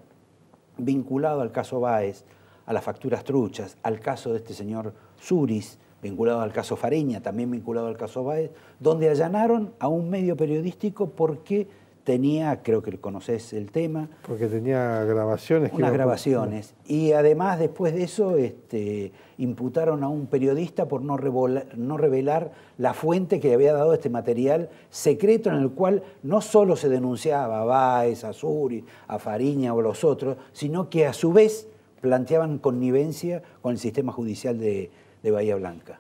vinculado al caso Báez, a las facturas truchas, al caso de este señor Zuris? vinculado al caso Fariña, también vinculado al caso Baez, donde allanaron a un medio periodístico porque tenía, creo que conoces el tema. Porque tenía grabaciones. Unas grabaciones. Y además, después de eso, este, imputaron a un periodista por no, revelar la fuente que le había dado este material secreto en el cual no solo se denunciaba a Báez, a Suri, a Fariña o los otros, sino que a su vez planteaban connivencia con el sistema judicial de, de Bahía Blanca.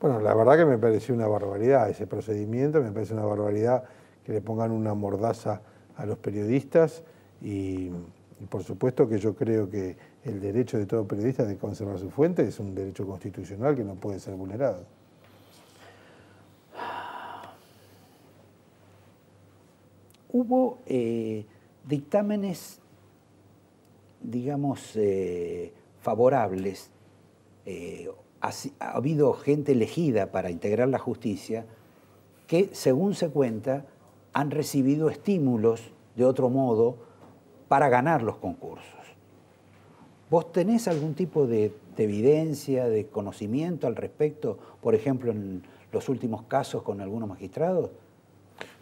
Bueno, la verdad que me pareció una barbaridad ese procedimiento, me parece una barbaridad que le pongan una mordaza a los periodistas y, por supuesto que yo creo que el derecho de todo periodista de conservar su fuente es un derecho constitucional que no puede ser vulnerado. Hubo eh, dictámenes, digamos, eh, favorables eh, ha, habido gente elegida para integrar la justicia que, según se cuenta, han recibido estímulos de otro modo para ganar los concursos. ¿Vos tenés algún tipo de, de, evidencia, de conocimiento al respecto, por ejemplo, en los últimos casos con algunos magistrados?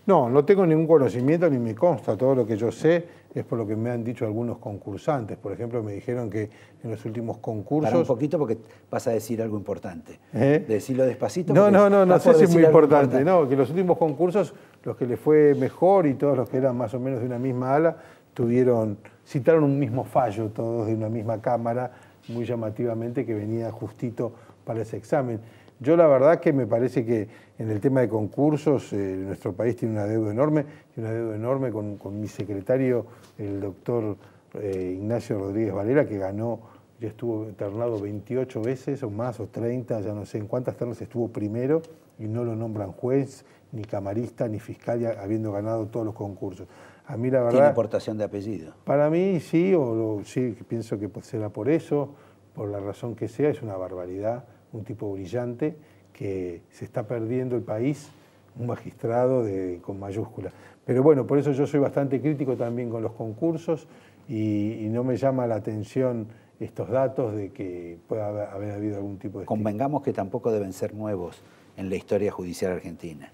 No, no tengo ningún conocimiento ni me consta. Todo lo que yo sé es por lo que me han dicho algunos concursantes. Por ejemplo, me dijeron que en los últimos concursos... un poquito porque vas a decir algo importante. ¿Eh? Decirlo despacito. No, no, no, no sé si es muy importante. No, que en los últimos concursos, los que le fue mejor y todos los que eran más o menos de una misma ala, tuvieron, citaron un mismo fallo, todos de una misma cámara, muy llamativamente, que venía justito para ese examen. Yo la verdad que me parece que en el tema de concursos eh, nuestro país tiene una deuda enorme, tiene una deuda enorme con, con mi secretario el doctor eh, Ignacio Rodríguez Valera, que ganó, ya estuvo internado 28 veces o más, o 30, ya no sé en cuántas ternas estuvo primero, y no lo nombran juez, ni camarista, ni fiscal, habiendo ganado todos los concursos. A mí la verdad... ¿Tiene aportación de apellido? Para mí sí, o, sí, pienso que pues será por eso, por la razón que sea, es una barbaridad, un tipo brillante que se está perdiendo el país, un magistrado de, con mayúsculas. Pero bueno, por eso yo soy bastante crítico también con los concursos y, no me llama la atención estos datos de que pueda haber, habido algún tipo de... Convengamos que tampoco deben ser nuevos en la historia judicial argentina.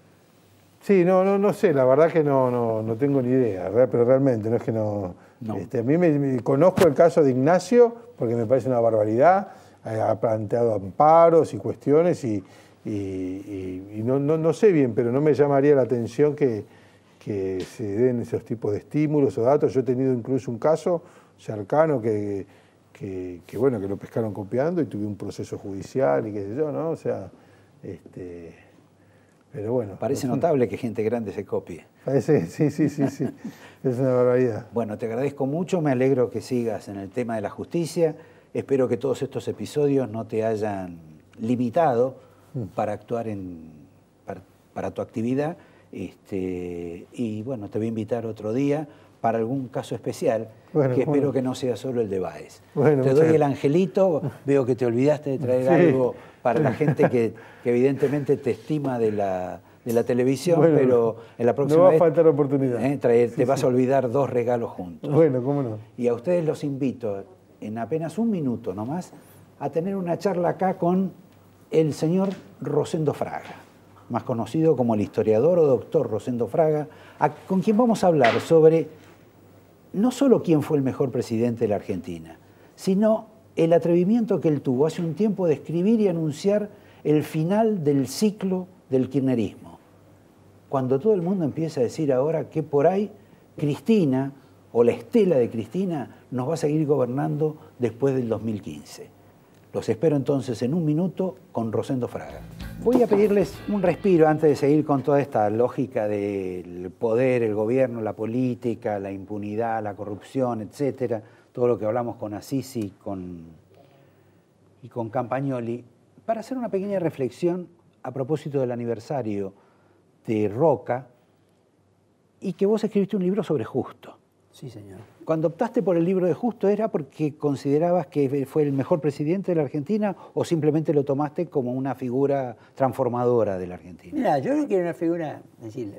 Sí, no, no, no sé, la verdad que no, no, tengo ni idea, pero realmente no es que no. Este, a mí me, conozco el caso de Ignacio porque me parece una barbaridad, eh, ha planteado amparos y cuestiones y, y no, no, no, sé bien, pero no me llamaría la atención que, que se den esos tipos de estímulos o datos. Yo he tenido incluso un caso cercano que, bueno, que lo pescaron copiando y tuve un proceso judicial y qué sé yo, ¿no? O sea, este, pero bueno. Parece notable que gente grande se copie. Parece, sí, sí, sí, sí. es una barbaridad. Bueno, te agradezco mucho, me alegro que sigas en el tema de la justicia. Espero que todos estos episodios no te hayan limitado mm. para actuar en, para tu actividad este, y bueno, te voy a invitar otro día para algún caso especial, que espero que no sea solo el de Baez. te doy el angelito, veo que te olvidaste de traer algo para la gente que, evidentemente te estima de la, de la televisión, pero en la próxima. No va a faltar oportunidad. Eh, te vas a olvidar dos regalos juntos. Bueno, cómo no. Y a ustedes los invito, en apenas un minuto nomás, a tener una charla acá con el señor Rosendo Fraga más conocido como el historiador o doctor Rosendo Fraga, con quien vamos a hablar sobre no solo quién fue el mejor presidente de la Argentina, sino el atrevimiento que él tuvo hace un tiempo de escribir y anunciar el final del ciclo del kirchnerismo. Cuando todo el mundo empieza a decir ahora que por ahí Cristina o la estela de Cristina nos va a seguir gobernando después del 2015. Los espero entonces en un minuto con Rosendo Fraga. Voy a pedirles un respiro antes de seguir con toda esta lógica del poder, el gobierno, la política, la impunidad, la corrupción, etcétera, todo lo que hablamos con Assisi con, y con Campagnoli, para hacer una pequeña reflexión a propósito del aniversario de Roca y que vos escribiste un libro sobre justo. Sí, señor. Cuando optaste por el libro de Justo, ¿era porque considerabas que fue el mejor presidente de la Argentina o simplemente lo tomaste como una figura transformadora de la Argentina? Mira, yo creo que era una figura, decirle,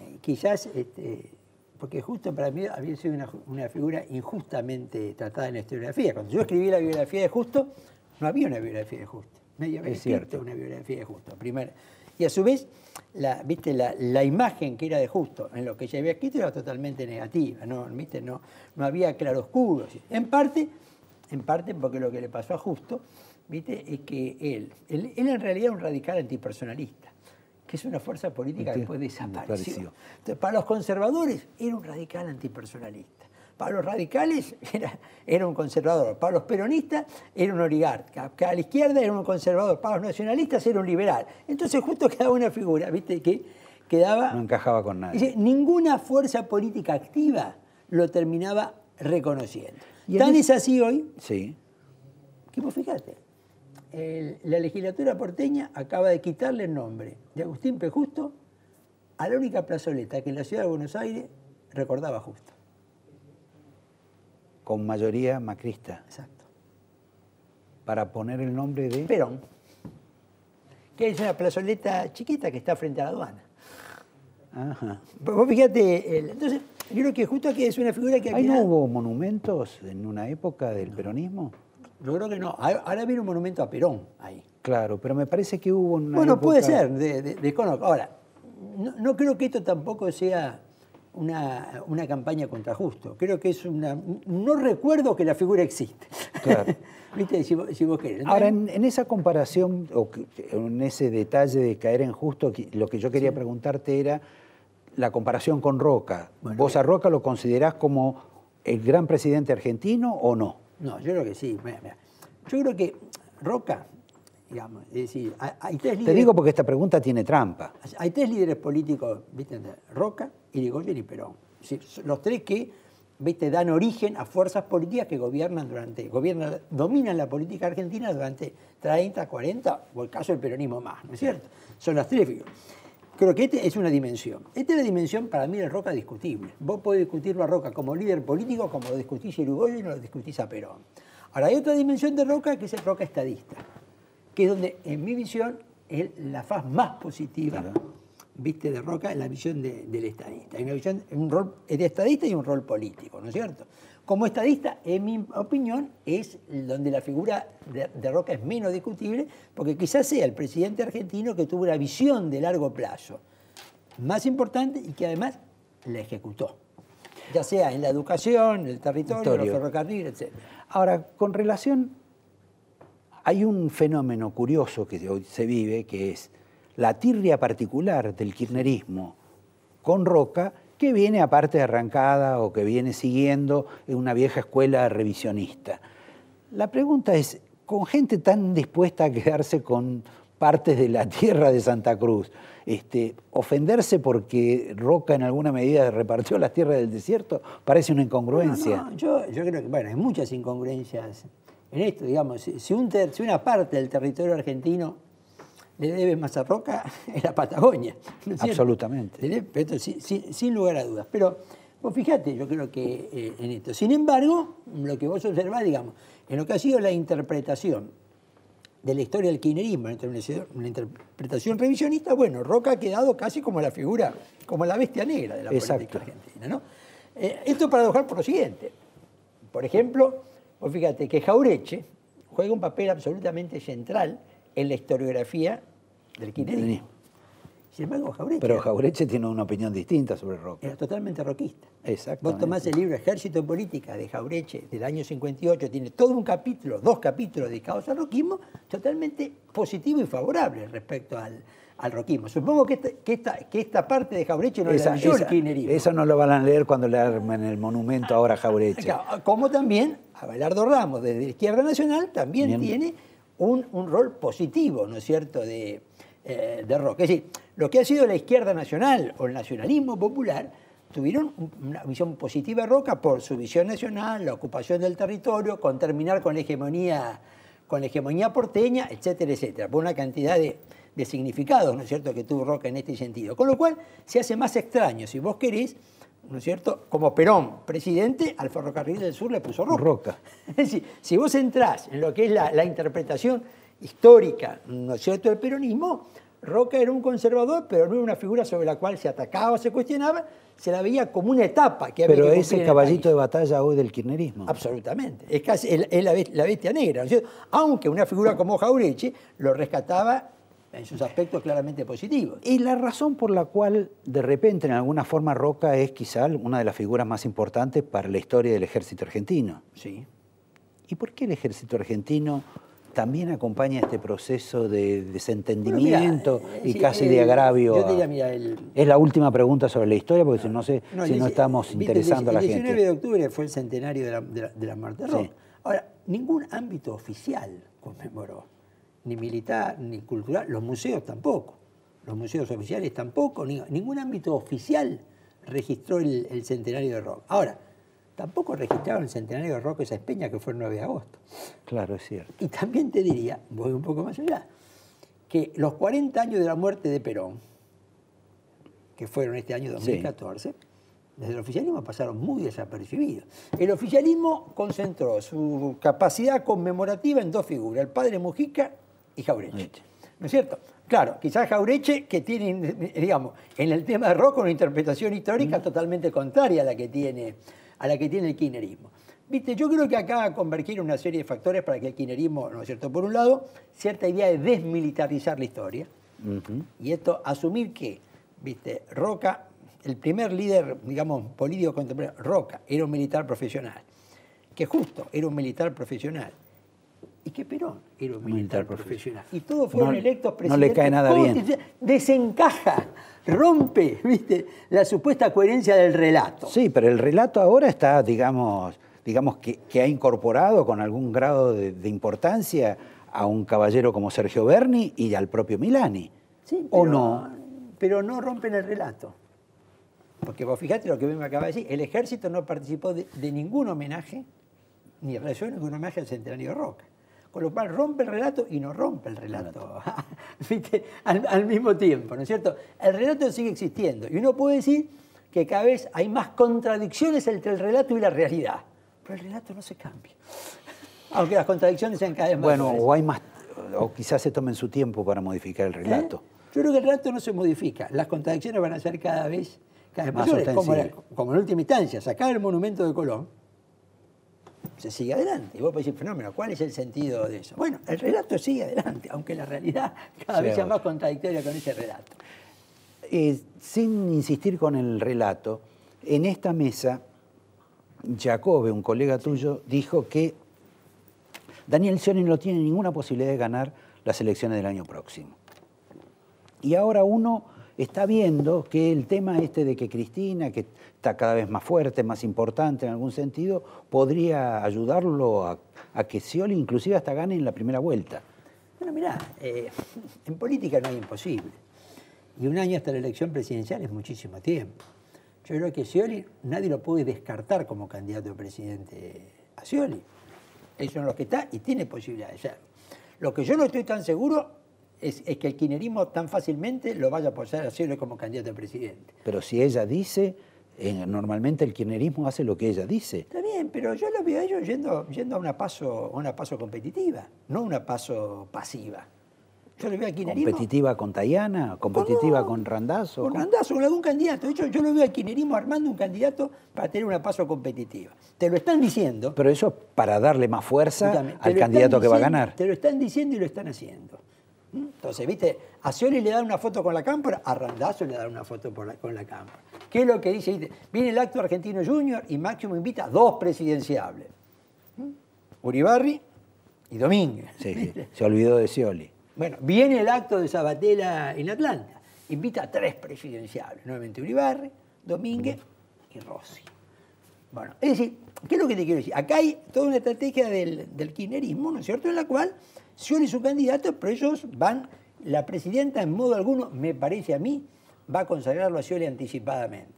eh, quizás, este, porque Justo para mí había sido una, figura injustamente tratada en la historiografía. Cuando yo escribí la biografía de Justo, no había una biografía de Justo. Medio es cierto. una biografía de Justo. Primero. Y a su vez, la, ¿viste? La, imagen que era de justo en lo que ella había escrito era totalmente negativa, ¿no? No, había claroscuros. En parte, en parte porque lo que le pasó a Justo ¿viste? es que él, él, en realidad era un radical antipersonalista que es una fuerza política que después desapareció. para los conservadores era un radical antipersonalista. Para los radicales era, un conservador, para los peronistas era un oligarca, para la izquierda era un conservador, para los nacionalistas era un liberal. Entonces justo quedaba una figura, ¿viste? Que quedaba... No encajaba con nadie. ninguna fuerza política activa lo terminaba reconociendo. ¿Y Tan es así hoy sí. que vos fíjate, la legislatura porteña acaba de quitarle el nombre de Agustín P. Justo a la única plazoleta que en la ciudad de Buenos Aires recordaba Justo con mayoría macrista. Exacto. Para poner el nombre de... Perón. Que es una plazoleta chiquita que está frente a la aduana. Ajá. Vos fíjate, entonces, yo creo que justo aquí es una figura que... ¿Ahí no hubo monumentos en una época del peronismo? Yo creo que no. Ahora viene un monumento a Perón ahí. Claro, pero me parece que hubo una. Bueno, puede ser, Ahora, no, creo que esto tampoco sea una, una, campaña contra Justo. Creo que es una... No recuerdo que la figura existe. Claro. ¿Viste? Si, vos querés. Ahora, en, esa comparación, o en ese detalle de caer en Justo, lo que yo quería preguntarte era la comparación con Roca. ¿Vos a Roca lo considerás como el gran presidente argentino o no? No, yo creo que sí. Yo creo que Roca decir, Te digo porque esta pregunta tiene trampa. Hay tres líderes políticos, ¿viste? Roca, Irigoyen y Perón. los tres que ¿viste? dan origen a fuerzas políticas que gobiernan durante, gobiernan, dominan la política argentina durante 30, 40, o el caso del peronismo más, ¿no es cierto? Son las tres Creo que esta es una dimensión. Esta es la dimensión para mí de Roca discutible. Vos podés discutirlo a Roca como líder político, como lo discutís a Irigoyen y no lo discutís a Perón. Ahora, hay otra dimensión de Roca que es el Roca estadista es donde, en mi visión, es la faz más positiva viste de Roca, en la visión del estadista. Hay visión, un rol de estadista y un rol político, ¿no es cierto? Como estadista, en mi opinión, es donde la figura de, Roca es menos discutible, porque quizás sea el presidente argentino que tuvo una visión de largo plazo más importante y que además la ejecutó ya sea en la educación, el territorio, los ferrocarriles, etc. Ahora, con relación hay un fenómeno curioso que hoy se vive, que es la tirria particular del kirchnerismo con Roca, que viene aparte de arrancada o que viene siguiendo en una vieja escuela revisionista. La pregunta es, con gente tan dispuesta a quedarse con partes de la tierra de Santa Cruz, este, ofenderse porque Roca en alguna medida repartió las tierras del desierto parece una incongruencia. yo, yo, creo que, bueno, hay muchas incongruencias en esto, digamos, si, una parte del territorio argentino le debe más a roca, es la Patagonia. Absolutamente. sin, lugar a dudas. Pero vos fíjate, yo creo que eh, en esto. Sin embargo, lo que vos observás, digamos, en lo que ha sido la interpretación de la historia del kirchnerismo, una interpretación revisionista, bueno, Roca ha quedado casi como la figura, como la bestia negra de la política argentina. Eh, esto es para por lo siguiente. Por ejemplo, pues fíjate que Jaureche juega un papel absolutamente central en la historiografía del kirchnerismo. Sin embargo, Jaureche... Pero Jaureche tiene una opinión distinta sobre Roca. Era totalmente roquista. Exacto. Vos tomás el libro Ejército en Política de Jaureche del año 58, tiene todo un capítulo, dos capítulos dedicados al roquismo, totalmente positivo y favorable respecto al, al roquismo. Supongo que esta, que esta, parte de Jaureche no es la Eso no lo van a leer cuando le armen el monumento ahora a Jauretti. como también Abelardo Ramos, desde la izquierda nacional, también tiene un, rol positivo, ¿no es cierto?, de, Roca. Eh, de Es decir, lo que ha sido la izquierda nacional o el nacionalismo popular tuvieron una visión positiva de Roca por su visión nacional, la ocupación del territorio, con terminar con la hegemonía, con la hegemonía porteña, etcétera, etcétera, por una cantidad de, de significados, ¿no es cierto?, que tuvo Roca en este sentido. Con lo cual se hace más extraño, si vos querés, ¿no es cierto? Como Perón, presidente, al ferrocarril del sur le puso Roca. Roca. Es si vos entrás en lo que es la, interpretación histórica, ¿no es cierto?, del peronismo, Roca era un conservador, pero no era una figura sobre la cual se atacaba o se cuestionaba, se la veía como una etapa que había Pero es el caballito de batalla hoy del kirchnerismo. Absolutamente. Es casi es la, bestia negra, ¿no Aunque una figura como Jaureche lo rescataba en sus aspectos claramente positivos. Y la razón por la cual de repente en alguna forma Roca es quizá una de las figuras más importantes para la historia del ejército argentino. Sí. ¿Y por qué el ejército argentino también acompaña este proceso de desentendimiento eh, y casi eh, de agravio. Yo diría, mira, Es la última pregunta sobre la historia, porque si ah. no sé si no estamos interesando a la gente. El 19 de octubre fue el centenario de la, de la, de Roca. Ahora, ningún ámbito oficial conmemoró ni militar, ni cultural, los museos tampoco, los museos oficiales tampoco, ningún ámbito oficial registró el, centenario de rock. Ahora, tampoco registraron el centenario de rock esa Espeña que fue el 9 de agosto. Claro, es cierto. Y también te diría, voy un poco más allá, que los 40 años de la muerte de Perón, que fueron este año 2014, desde el oficialismo pasaron muy desapercibidos. El oficialismo concentró su capacidad conmemorativa en dos figuras, el padre Mujica y Jaureche. ¿No es cierto? Claro, quizás Jaureche, que tiene, digamos, en el tema de Roca una interpretación histórica totalmente contraria a la que tiene, a la que tiene el kirchnerismo. Viste, yo creo que acá convertir una serie de factores para que el kirchnerismo, ¿no es cierto? Por un lado, cierta idea de desmilitarizar la historia. Y esto, asumir que, viste, Roca, el primer líder, digamos, político contemporáneo, Roca, era un militar profesional. Que justo era un militar profesional y Perón era un militar, profesional. Y todos fueron electos presidentes. No le cae nada bien. Desencaja, rompe ¿viste? la supuesta coherencia del relato. Sí, pero el relato ahora está, digamos, digamos que, ha incorporado con algún grado de, importancia a un caballero como Sergio Berni y al propio Milani. Sí, pero, ¿O no? Pero no rompen el relato. Porque vos fíjate lo que me acaba de decir, el ejército no participó de, ningún homenaje, ni realizó ningún homenaje al centenario Roca con lo cual rompe el relato y no rompe el relato, Al, al, mismo tiempo, ¿no es cierto? El relato sigue existiendo y uno puede decir que cada vez hay más contradicciones entre el relato y la realidad, pero el relato no se cambia, aunque las contradicciones sean cada vez más. Bueno, o hay más, o quizás se tomen su tiempo para modificar el ¿Eh? relato. Yo creo que el relato no se modifica, las contradicciones van a ser cada vez, cada más, como en última instancia, sacar el monumento de Colón se sigue adelante. Y vos podés decir, fenómeno, ¿cuál es el sentido de eso? Bueno, el relato sigue adelante, aunque la realidad cada vez es más contradictoria con ese relato. Eh, sin insistir con el relato, en esta mesa, Jacobe, un colega tuyo, dijo que Daniel Scioli no tiene ninguna posibilidad de ganar las elecciones del año próximo. Y ahora uno está viendo que el tema este de que Cristina, que está cada vez más fuerte, más importante en algún sentido, podría ayudarlo a, que Scioli inclusive hasta gane en la primera vuelta. Bueno, mirá, eh, en política no hay imposible. Y un año hasta la elección presidencial es muchísimo tiempo. Yo creo que Scioli nadie lo puede descartar como candidato a presidente a Scioli. Ellos son los que está y tiene posibilidad de ser. Lo que yo no estoy tan seguro es, que el kirchnerismo tan fácilmente lo vaya a apoyar a como candidato a presidente. Pero si ella dice, normalmente el kirchnerismo hace lo que ella dice. Está bien, pero yo lo veo a ellos yendo, yendo a, una paso, una paso competitiva, no una paso pasiva. Yo lo veo al ¿Competitiva con Tayana? ¿Competitiva con, Randazo? Con, Randazo, con algún candidato. De hecho, yo lo veo al kirchnerismo armando un candidato para tener una paso competitiva. Te lo están diciendo. Pero eso es para darle más fuerza al candidato que va a ganar. Te lo están diciendo y lo están haciendo. Entonces, viste, a Scioli le dan una foto con la cámara a Randazzo le dan una foto con la cámara ¿Qué es lo que dice? Viene el acto argentino junior y Máximo invita a dos presidenciables. ¿Mm? Uribarri y Domínguez. Se olvidó de Scioli. Bueno, viene el acto de Sabatella en Atlanta. Invita a tres presidenciables. Nuevamente Uribarri, Domínguez y Rossi. Bueno, es decir, ¿qué es lo que te quiero decir? Acá hay toda una estrategia del, del ¿no es cierto?, en la cual Scioli es un candidato, pero ellos van, la presidenta en modo alguno, me parece a mí, va a consagrarlo a Scioli anticipadamente.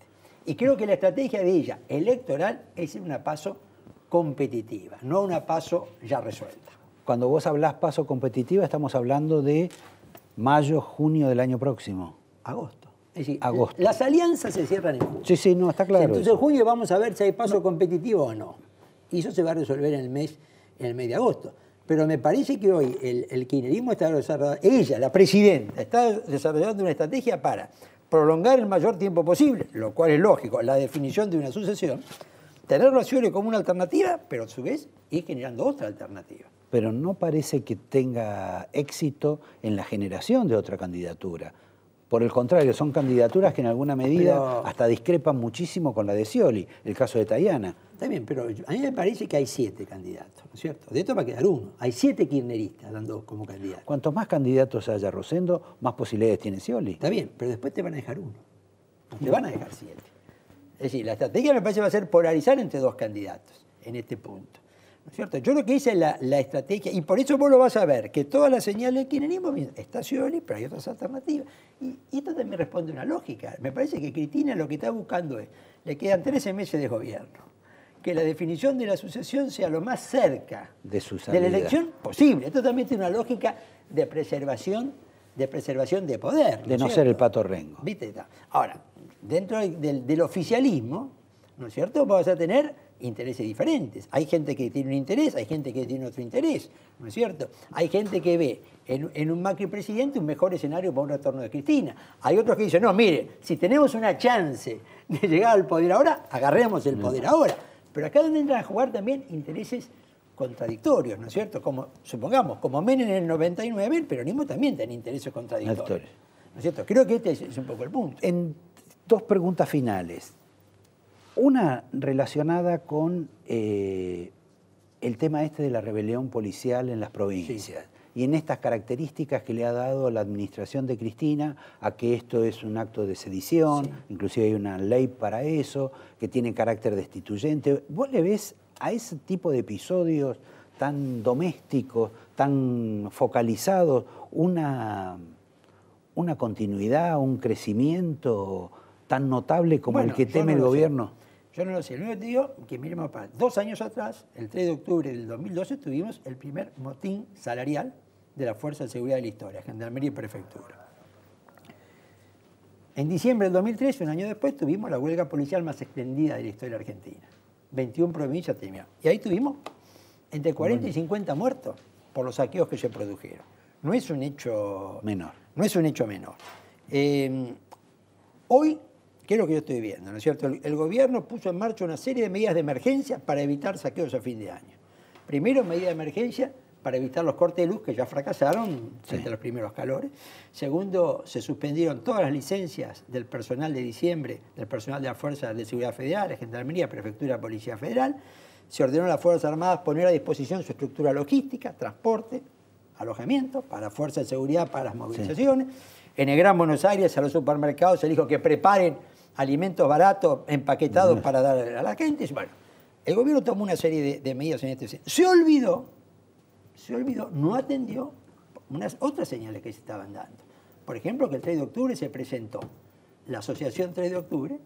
Y creo que la estrategia de ella electoral es una paso competitiva, no una paso ya resuelta. Cuando vos hablás paso competitiva, estamos hablando de mayo, junio del año próximo. Agosto. Es decir, Agosto. las alianzas se cierran en junio. Sí, sí, no, está claro. Entonces, en junio vamos a ver si hay paso competitivo o no. Y eso se va a resolver en el mes, en el mes de agosto. Pero me parece que hoy el, el está desarrollando, ella, la presidenta, está desarrollando una estrategia para prolongar el mayor tiempo posible, lo cual es lógico, la definición de una sucesión, tener relaciones como una alternativa, pero a su vez ir generando otra alternativa. Pero no parece que tenga éxito en la generación de otra candidatura. Por el contrario, son candidaturas que en alguna medida hasta discrepan muchísimo con la de Scioli, el caso de Tayana. Está bien, pero a mí me parece que hay siete candidatos, ¿no es cierto? De esto va a quedar uno. Hay siete kirchneristas dando como candidatos. Cuanto más candidatos haya Rosendo, más posibilidades tiene Scioli. Está bien, pero después te van a dejar uno. te van a dejar siete. Es decir, la estrategia me parece va a ser polarizar entre dos candidatos en este punto. ¿Cierto? Yo lo que hice es la, estrategia, y por eso vos lo vas a ver, que todas las señales del kirchnerismo está y pero hay otras alternativas. Y, esto también responde a una lógica. Me parece que Cristina lo que está buscando es, le quedan 13 meses de gobierno, que la definición de la sucesión sea lo más cerca de, su la elección posible. Esto también tiene una lógica de preservación de preservación de poder. de no ser el pato rengo. Ahora, dentro del, del oficialismo, ¿no es cierto? Vas a tener intereses diferentes. Hay gente que tiene un interés, hay gente que tiene otro interés, ¿no es cierto? Hay gente que ve en, un Macri presidente un mejor escenario para un retorno de Cristina. Hay otros que dicen, no, mire, si tenemos una chance de llegar al poder ahora, agarremos el poder ahora. Pero acá donde entran a jugar también intereses contradictorios, ¿no es cierto? Como, supongamos, como Menem en el 99, el peronismo también tiene intereses contradictorios. ¿No es cierto? Creo que este es, un poco el punto. En dos preguntas finales. Una relacionada con eh, el tema este de la rebelión policial en las provincias. Y en estas características que le ha dado la administración de Cristina a que esto es un acto de sedición, inclusive hay una ley para eso, que tiene carácter destituyente. ¿Vos le ves a ese tipo de episodios tan domésticos, tan focalizados, una, una continuidad, un crecimiento tan notable como el que teme el gobierno? Yo no lo sé. Lo único que te digo que miremos para dos años atrás, el 3 de octubre del 2012, tuvimos el primer motín salarial de la Fuerza de Seguridad de la Historia, Gendarmería y Prefectura. En diciembre del 2013, un año después, tuvimos la huelga policial más extendida de la historia argentina. 21 provincias terminaron. Y ahí tuvimos entre 40 y 50 muertos por los saqueos que se produjeron. No es un hecho menor. No es un hecho menor. Eh, hoy es lo que yo estoy viendo? ¿No es cierto? El, gobierno puso en marcha una serie de medidas de emergencia para evitar saqueos a fin de año. Primero, medidas de emergencia para evitar los cortes de luz que ya fracasaron desde los primeros calores. Segundo, se suspendieron todas las licencias del personal de diciembre, del personal de las Fuerzas de Seguridad Federal, la Gendarmería, Prefectura, Policía Federal. Se ordenó a las Fuerzas Armadas poner a disposición su estructura logística, transporte, alojamiento, para Fuerza de Seguridad, para las movilizaciones. En el Gran Buenos Aires, a los supermercados se dijo que preparen alimentos baratos empaquetados mm. para dar a la gente. Bueno, el gobierno tomó una serie de, medidas en este sentido. Se olvidó, se olvidó, no atendió unas otras señales que se estaban dando. Por ejemplo, que el 3 de octubre se presentó la Asociación 3 de Octubre,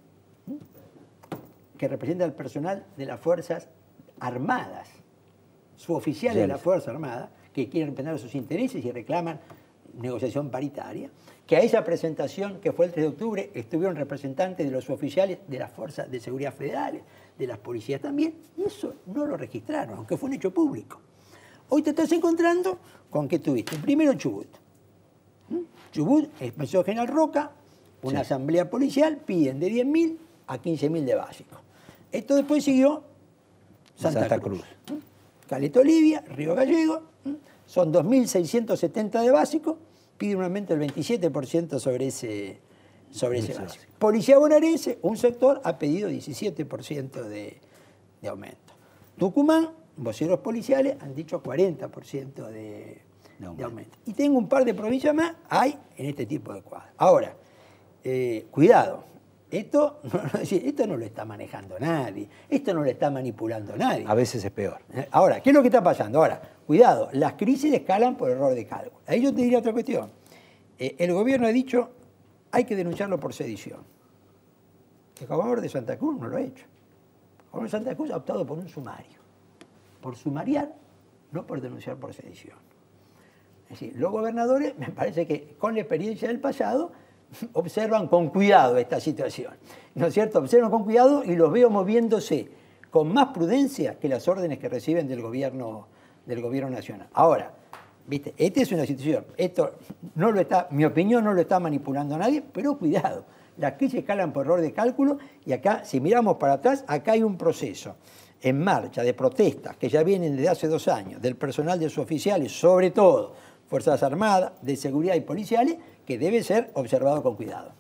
que representa al personal de las Fuerzas Armadas, su oficial de la Fuerza Armada, que quieren representar sus intereses y reclaman negociación paritaria, que a esa presentación, que fue el 3 de octubre, estuvieron representantes de los oficiales de las fuerzas de seguridad federales, de las policías también, y eso no lo registraron, aunque fue un hecho público. Hoy te estás encontrando con que tuviste primero Chubut. ¿Mm? Chubut, expresó General Roca, una asamblea policial, piden de 10.000 a 15.000 de básicos Esto después siguió Santa, Cruz. Cruz. ¿Mm? Caleta Olivia, Río Gallego, ¿Mm? son 2.670 de básicos pide un aumento del 27% sobre ese, sobre ese Policía bonaerense, un sector, ha pedido 17% de, aumento. Tucumán, voceros policiales han dicho 40% de, aumento. Y tengo un par de provincias más, hay en este tipo de cuadros. Ahora, eh, cuidado, esto esto no lo está manejando nadie, esto no lo está manipulando nadie. A veces es peor. Ahora, ¿qué es lo que está pasando? Ahora, Cuidado, las crisis escalan por error de cálculo. Ahí yo te diría otra cuestión. Eh, el gobierno ha dicho, hay que denunciarlo por sedición. El gobernador de Santa Cruz no lo ha hecho. El gobernador de Santa Cruz ha optado por un sumario. Por sumariar, no por denunciar por sedición. Es decir, los gobernadores, me parece que con la experiencia del pasado, observan con cuidado esta situación. ¿No es cierto? Observan con cuidado y los veo moviéndose con más prudencia que las órdenes que reciben del gobierno del gobierno nacional. Ahora, ¿viste? Esta es una situación, Esto no lo está, mi opinión no lo está manipulando nadie, pero cuidado. Las crisis calan por error de cálculo y acá, si miramos para atrás, acá hay un proceso en marcha de protestas que ya vienen desde hace dos años del personal de sus oficiales, sobre todo Fuerzas Armadas, de Seguridad y Policiales, que debe ser observado con cuidado.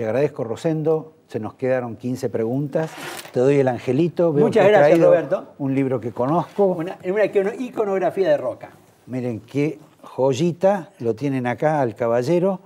Te agradezco, Rosendo. Se nos quedaron 15 preguntas. Te doy el angelito. Muchas gracias, Roberto. Un libro que conozco. Una, una iconografía de Roca. Miren qué joyita. Lo tienen acá al caballero.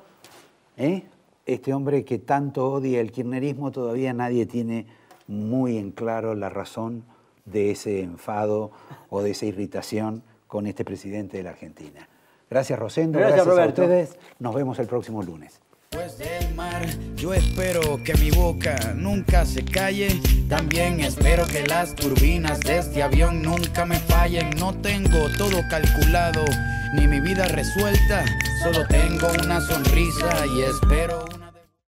¿eh? Este hombre que tanto odia el kirchnerismo, todavía nadie tiene muy en claro la razón de ese enfado o de esa irritación con este presidente de la Argentina. Gracias, Rosendo. gracias a ustedes. Nos vemos el próximo lunes. Después del mar, yo espero que mi boca nunca se calle. También espero que las turbinas de este avión nunca me fallen. No tengo todo calculado, ni mi vida resuelta. Solo tengo una sonrisa y espero.